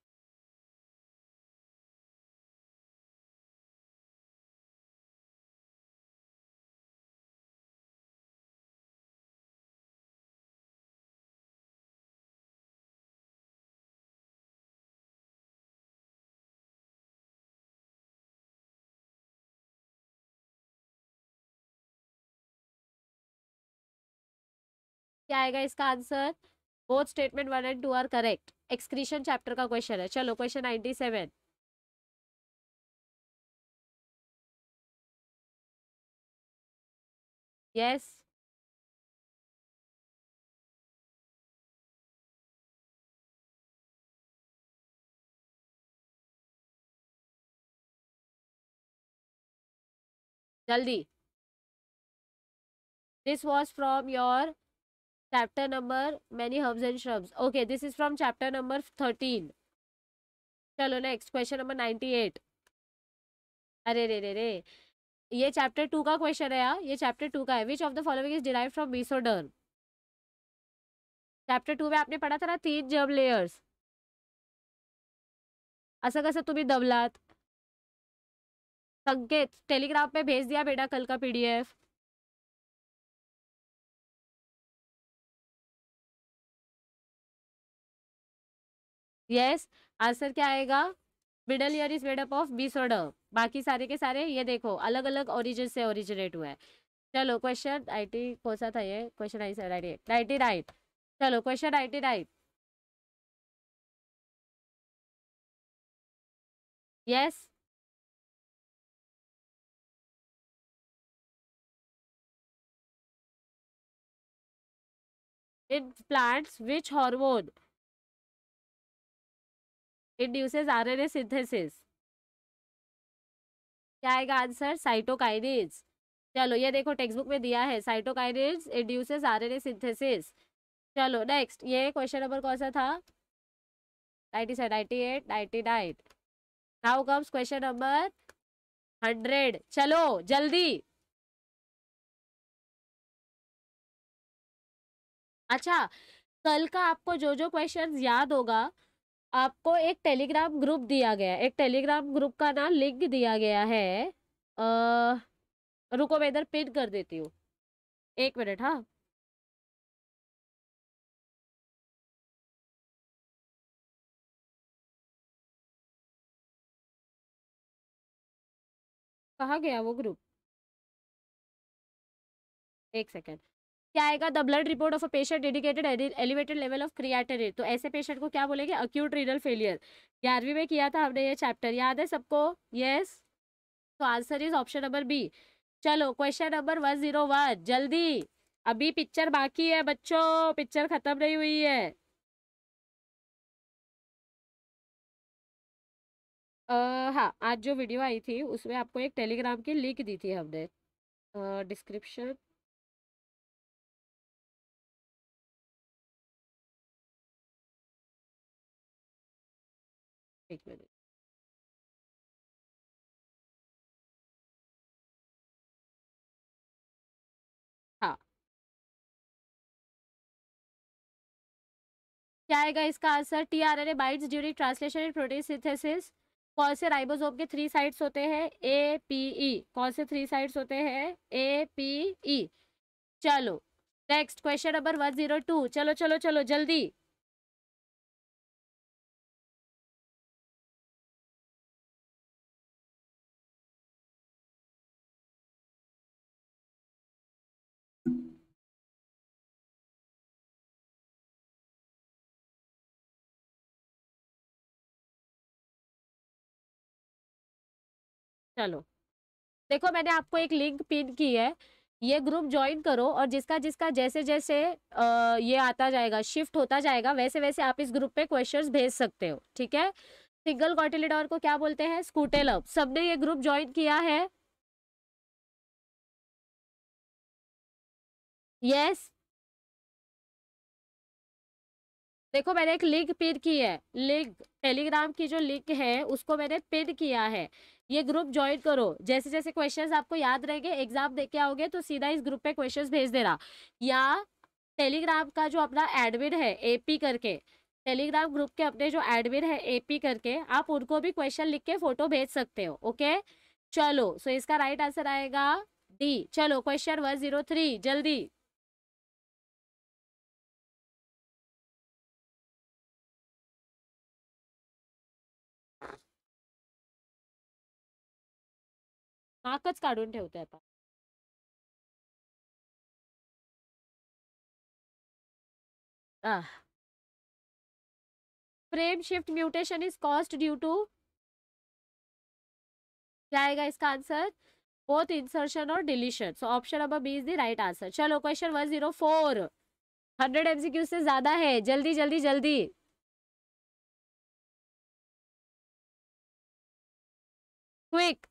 क्या आएगा इसका answer both statement one and two are correct excretion chapter का क्वेश्चन है चलो क्वेश्चन नाइन्टी सेवन यस जल्दी this was from your chapter number many herbs and shrubs okay this is from chapter number thirteen चलो next question number eight अरे रे रे रे ये चैप्टर टू का क्वेश्चन है यार ये चैप्टर टू का है which of the following is derive from mesoderm chapter two में आपने पढ़ा था ना तीन जब लेयर्स असा कसा तुम्हें दबलात संकेत टेलीग्राम पे भेज दिया बेटा कल का पीडीएफ डी यस आंसर क्या आएगा middle ear is made up of mesoderm बाकी सारे के सारे ये देखो अलग अलग ओरिजिन से ओरिजिनेट हुआ है चलो क्वेश्चन टी कौन सा था ये क्वेश्चन नाइन्टी नाइट चलो question T right yes it plants which hormone induces R N A synthesis क्या आएगा आंसर साइटोकाइनेज चलो ये देखो टेक्स्ट बुक में दिया है cytokinase induces R N A synthesis चलो नेक्स्ट ये क्वेश्चन नंबर कौन सा था ninety seven ninety eight ninety nine now comes question number hundred चलो जल्दी अच्छा कल का आपको जो जो क्वेश्चंस याद होगा आपको एक टेलीग्राम ग्रुप दिया गया एक टेलीग्राम ग्रुप का नाम लिंक दिया गया है आ, रुको मैं इधर पिन कर देती हूँ एक मिनट हाँ कहा गया वो ग्रुप एक सेकेंड क्या आएगा the blood report of a patient dedicated elevated level of created तो ऐसे पेशेंट को क्या बोलेंगे अक्यूट रीनल फेलियर ग्यारहवीं में किया था हमने ये चैप्टर याद है सबको यस तो answer is option number B चलो question number one zero one जल्दी अभी पिक्चर बाकी है बच्चों पिक्चर खत्म नहीं हुई है आ, हाँ आज जो वीडियो आई थी उसमें आपको एक टेलीग्राम की लिंक दी थी हमने डिस्क्रिप्शन एक मिनट हाँ। क्या आएगा इसका answer T R N A bites during translation and protein synthesis कौन से राइबोसोम के थ्री साइड्स होते हैं ए पी ई कौन से थ्री साइड्स होते हैं ए पी ई चलो next question number one zero two चलो चलो चलो जल्दी चलो देखो मैंने आपको एक लिंक पिन की है ये ग्रुप ज्वाइन करो और जिसका जिसका जैसे जैसे आ, ये आता जाएगा शिफ्ट होता जाएगा वैसे वैसे आप इस ग्रुप पे क्वेश्चंस भेज सकते हो ठीक है सिंगल कॉटिलिडोर को क्या बोलते हैं स्कूटेल लव सबने ये ग्रुप ज्वाइन किया है यस देखो मैंने एक लिंक पिन की है लिंक टेलीग्राम की जो लिंक है उसको मैंने पिन किया है ये ग्रुप ज्वाइन करो जैसे जैसे क्वेश्चंस आपको याद रहेंगे एग्जाम दे के आओगे तो सीधा इस ग्रुप पे क्वेश्चंस भेज देना या टेलीग्राम का जो अपना एडमिन है एपी करके टेलीग्राम ग्रुप के अपने जो एडमिन है एपी करके आप उनको भी क्वेश्चन लिख के फोटो भेज सकते हो ओके चलो सो इसका राइट आंसर आएगा डी चलो क्वेश्चन वन जीरो थ्री जल्दी नाकच का frame shift mutation is cost due to जाएगा इसका आंसर बोथ इंसर्शन और deletion so option number B is the right answer चलो question one zero four hundred MCQ से ज्यादा है जल्दी जल्दी जल्दी क्विक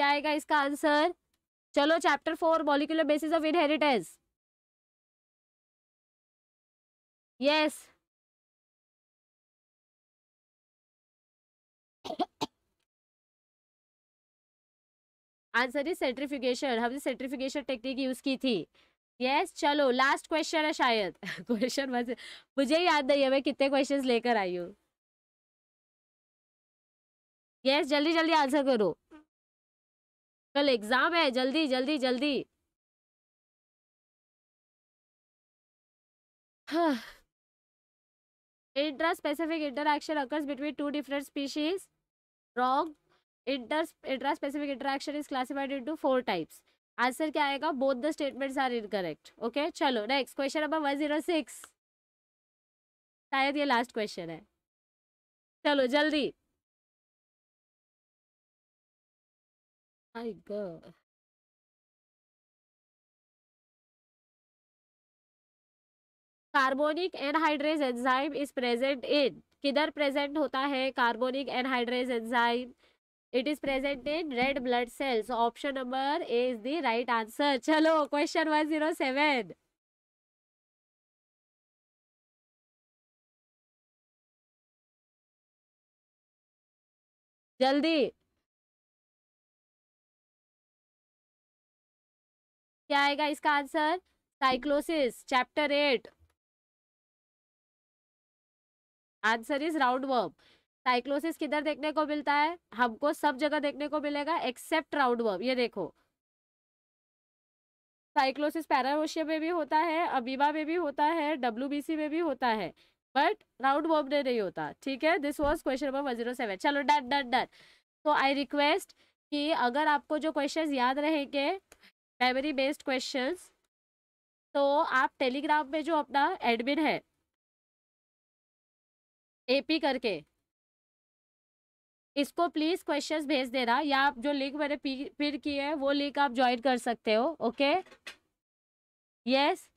क्या आएगा इसका आंसर चलो chapter four molecular basis of inheritance yes answer is centrifugation हमने सेंट्रीफिकेशन टेक्निक यूज की थी यस yes, चलो लास्ट क्वेश्चन है शायद क्वेश्चन बस मुझे याद नहीं है मैं कितने क्वेश्चंस लेकर आई हूँ यस yes, जल्दी जल्दी आंसर करो कल एग्जाम है जल्दी जल्दी जल्दी inter specific interaction occurs between two different species wrong inter intra interaction is classified into four types answer क्या आएगा both the statements are incorrect okay चलो next question number one zero six शायद ये last question है चलो जल्दी My God. Carbonic anhydrase enzyme is present in किधर present होता है carbonic anhydrase enzyme it is present in red blood cells option number A is the right answer चलो question one zero seven जल्दी क्या आएगा इसका answer cyclosis chapter eight answer is round worm cyclosis किधर देखने को मिलता है हमको सब जगह देखने को मिलेगा एक्सेप्ट राउंड वर्म ये देखो साइक्लोसिस पैरामोशिया में भी होता है अबीबा में भी होता है डब्ल्यू में भी होता है बट राउंड वर्म में नहीं होता ठीक है this was question number one zero seven चलो डन डन डन तो आई रिक्वेस्ट कि अगर आपको जो क्वेश्चन याद रहेंगे मेमोरी बेस्ड क्वेश्चंस तो आप टेलीग्राम में जो अपना एडमिन है एपी करके इसको प्लीज़ क्वेश्चंस भेज देना या आप जो लिंक मैंने फिर की है वो लिंक आप ज्वाइन कर सकते हो ओके यस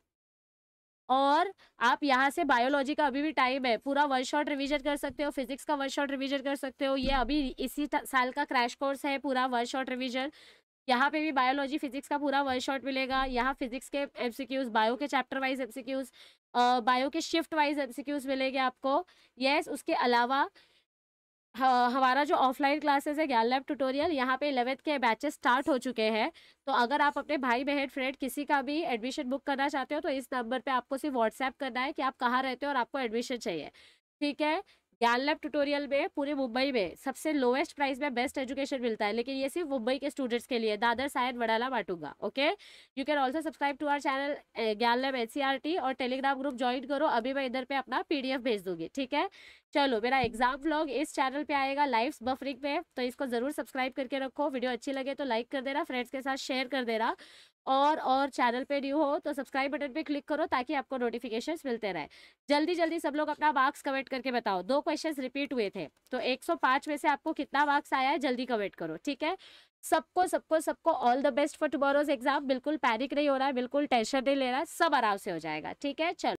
और आप यहाँ से बायोलॉजी का अभी भी टाइम है पूरा वन शॉट रिविजन कर सकते हो फिजिक्स का वन शॉट रिविजन कर सकते हो ये अभी इसी साल का क्रैश कोर्स है पूरा वन शॉट रिविजन यहाँ पे भी बायोलॉजी फिजिक्स का पूरा वन शॉट मिलेगा यहाँ फिजिक्स के एमसीक्यूज बायो के चैप्टर वाइज एमसीक्यूज बायो के शिफ्ट वाइज एमसीक्यूज मिलेंगे आपको यस yes, उसके अलावा हमारा जो ऑफलाइन क्लासेस है ज्ञान लैब ट्यूटोरियल यहाँ पे इलेवेंथ के बैचेस स्टार्ट हो चुके हैं तो अगर आप अपने भाई बहन फ्रेंड किसी का भी एडमिशन बुक करना चाहते हो तो इस नंबर पे आपको सिर्फ व्हाट्सएप करना है कि आप कहाँ रहते हो और आपको एडमिशन चाहिए ठीक है लैब ट्यूटोरियल में पूरे मुंबई में सबसे लोएस्ट प्राइस में बेस्ट एजुकेशन मिलता है लेकिन ये सिर्फ मुंबई के स्टूडेंट्स के लिए दादर सायद वडाला बांटूंगा okay you can also subscribe to our channel Gyan Lab एन और टेलीग्राम ग्रुप ज्वाइन करो अभी मैं इधर पे अपना पीडीएफ भेज दूंगी ठीक है चलो मेरा एग्जाम ब्लॉग इस चैनल पे आएगा लाइव्स बफरिंग पे तो इसको ज़रूर सब्सक्राइब करके रखो वीडियो अच्छी लगे तो लाइक कर देना फ्रेंड्स के साथ शेयर कर देना और और चैनल पे न्यू हो तो सब्सक्राइब बटन पे क्लिक करो ताकि आपको नोटिफिकेशन मिलते रहे जल्दी जल्दी सब लोग अपना मार्क्स कमेंट करके बताओ दो क्वेश्चन रिपीट हुए थे तो एक में से आपको कितना मार्क्स आया है जल्दी कमेंट करो ठीक है सबको सबको सबको all the best for tomorrow's exam बिल्कुल पैनिक नहीं हो रहा है बिल्कुल टेंशन नहीं ले रहा है सब आराम से हो जाएगा ठीक है चलो